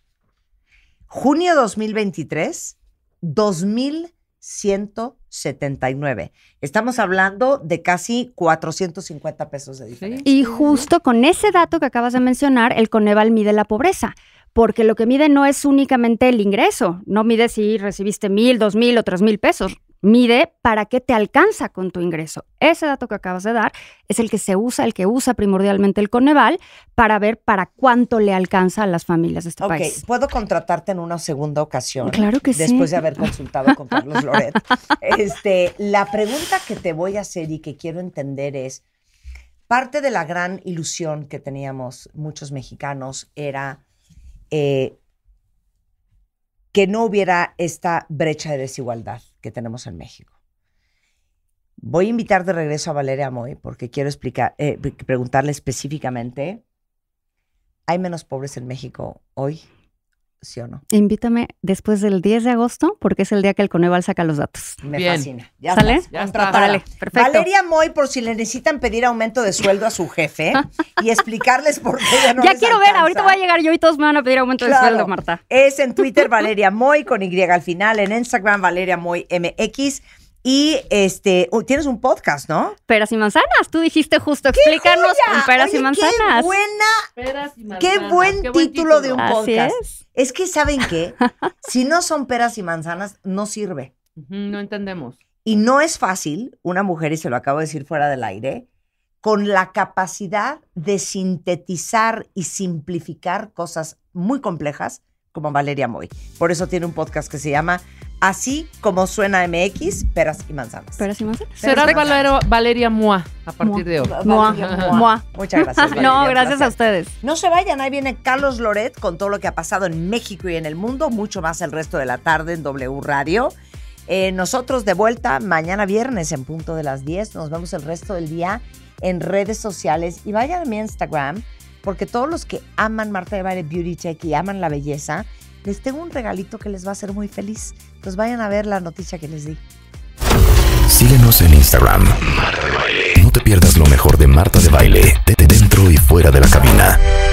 Junio 2023, 2,000 179. Estamos hablando de casi 450 pesos de diferencia. Y justo con ese dato que acabas de mencionar, el Coneval mide la pobreza, porque lo que mide no es únicamente el ingreso, no mide si recibiste mil, dos mil o tres mil pesos, mide para qué te alcanza con tu ingreso. Ese dato que acabas de dar es el que se usa, el que usa primordialmente el Coneval para ver para cuánto le alcanza a las familias de este okay. ¿Puedo contratarte en una segunda ocasión? Claro que después sí. Después de haber consultado con Carlos [laughs] Loret. Este, la pregunta que te voy a hacer y que quiero entender es, parte de la gran ilusión que teníamos muchos mexicanos era... Eh, que no hubiera esta brecha de desigualdad que tenemos en México. Voy a invitar de regreso a Valeria Moy porque quiero explicar, eh, preguntarle específicamente, ¿hay menos pobres en México hoy Invítame después del 10 de agosto, porque es el día que el Coneval saca los datos. Me fascina. Ya ¿Sale? ya está. perfecto. Valeria Moy, por si le necesitan pedir aumento de sueldo a su jefe y explicarles por qué ya quiero ver, ahorita voy a llegar yo y todos me van a pedir aumento de sueldo, Marta. Es en Twitter Valeria Moy con Y al final, en Instagram Valeria Moy MX. Y este, tienes un podcast, ¿no? Peras y manzanas. Tú dijiste justo explícanos con peras y manzanas. Qué buena. Qué buen, título, de un podcast. Es. que saben qué, [laughs] si no son peras y manzanas no sirve. no entendemos. Y no es fácil, una mujer y se lo acabo de decir fuera del aire, con la capacidad de sintetizar y simplificar cosas muy complejas como Valeria Moy. Por eso tiene un podcast que se llama así como suena MX, peras y manzanas. Peras y manzanas. Será Valeria Mua a partir de hoy. Mua. Muchas gracias. [laughs] no, gracias a ustedes. No se vayan, ahí viene Carlos Loret con todo lo que ha pasado en México y en el mundo, mucho más el resto de la tarde en W Radio. Eh, nosotros de vuelta mañana viernes en punto de las 10. Nos vemos el resto del día en redes sociales y vayan a mi Instagram porque todos los que aman Marta de Beauty Check y aman la belleza, les tengo un regalito que les va a hacer muy feliz. Pues vayan a ver la noticia que les di. Síguenos en Instagram. Marta de Baile. No te pierdas lo mejor de Marta de Baile, Tete dentro y fuera de la cabina.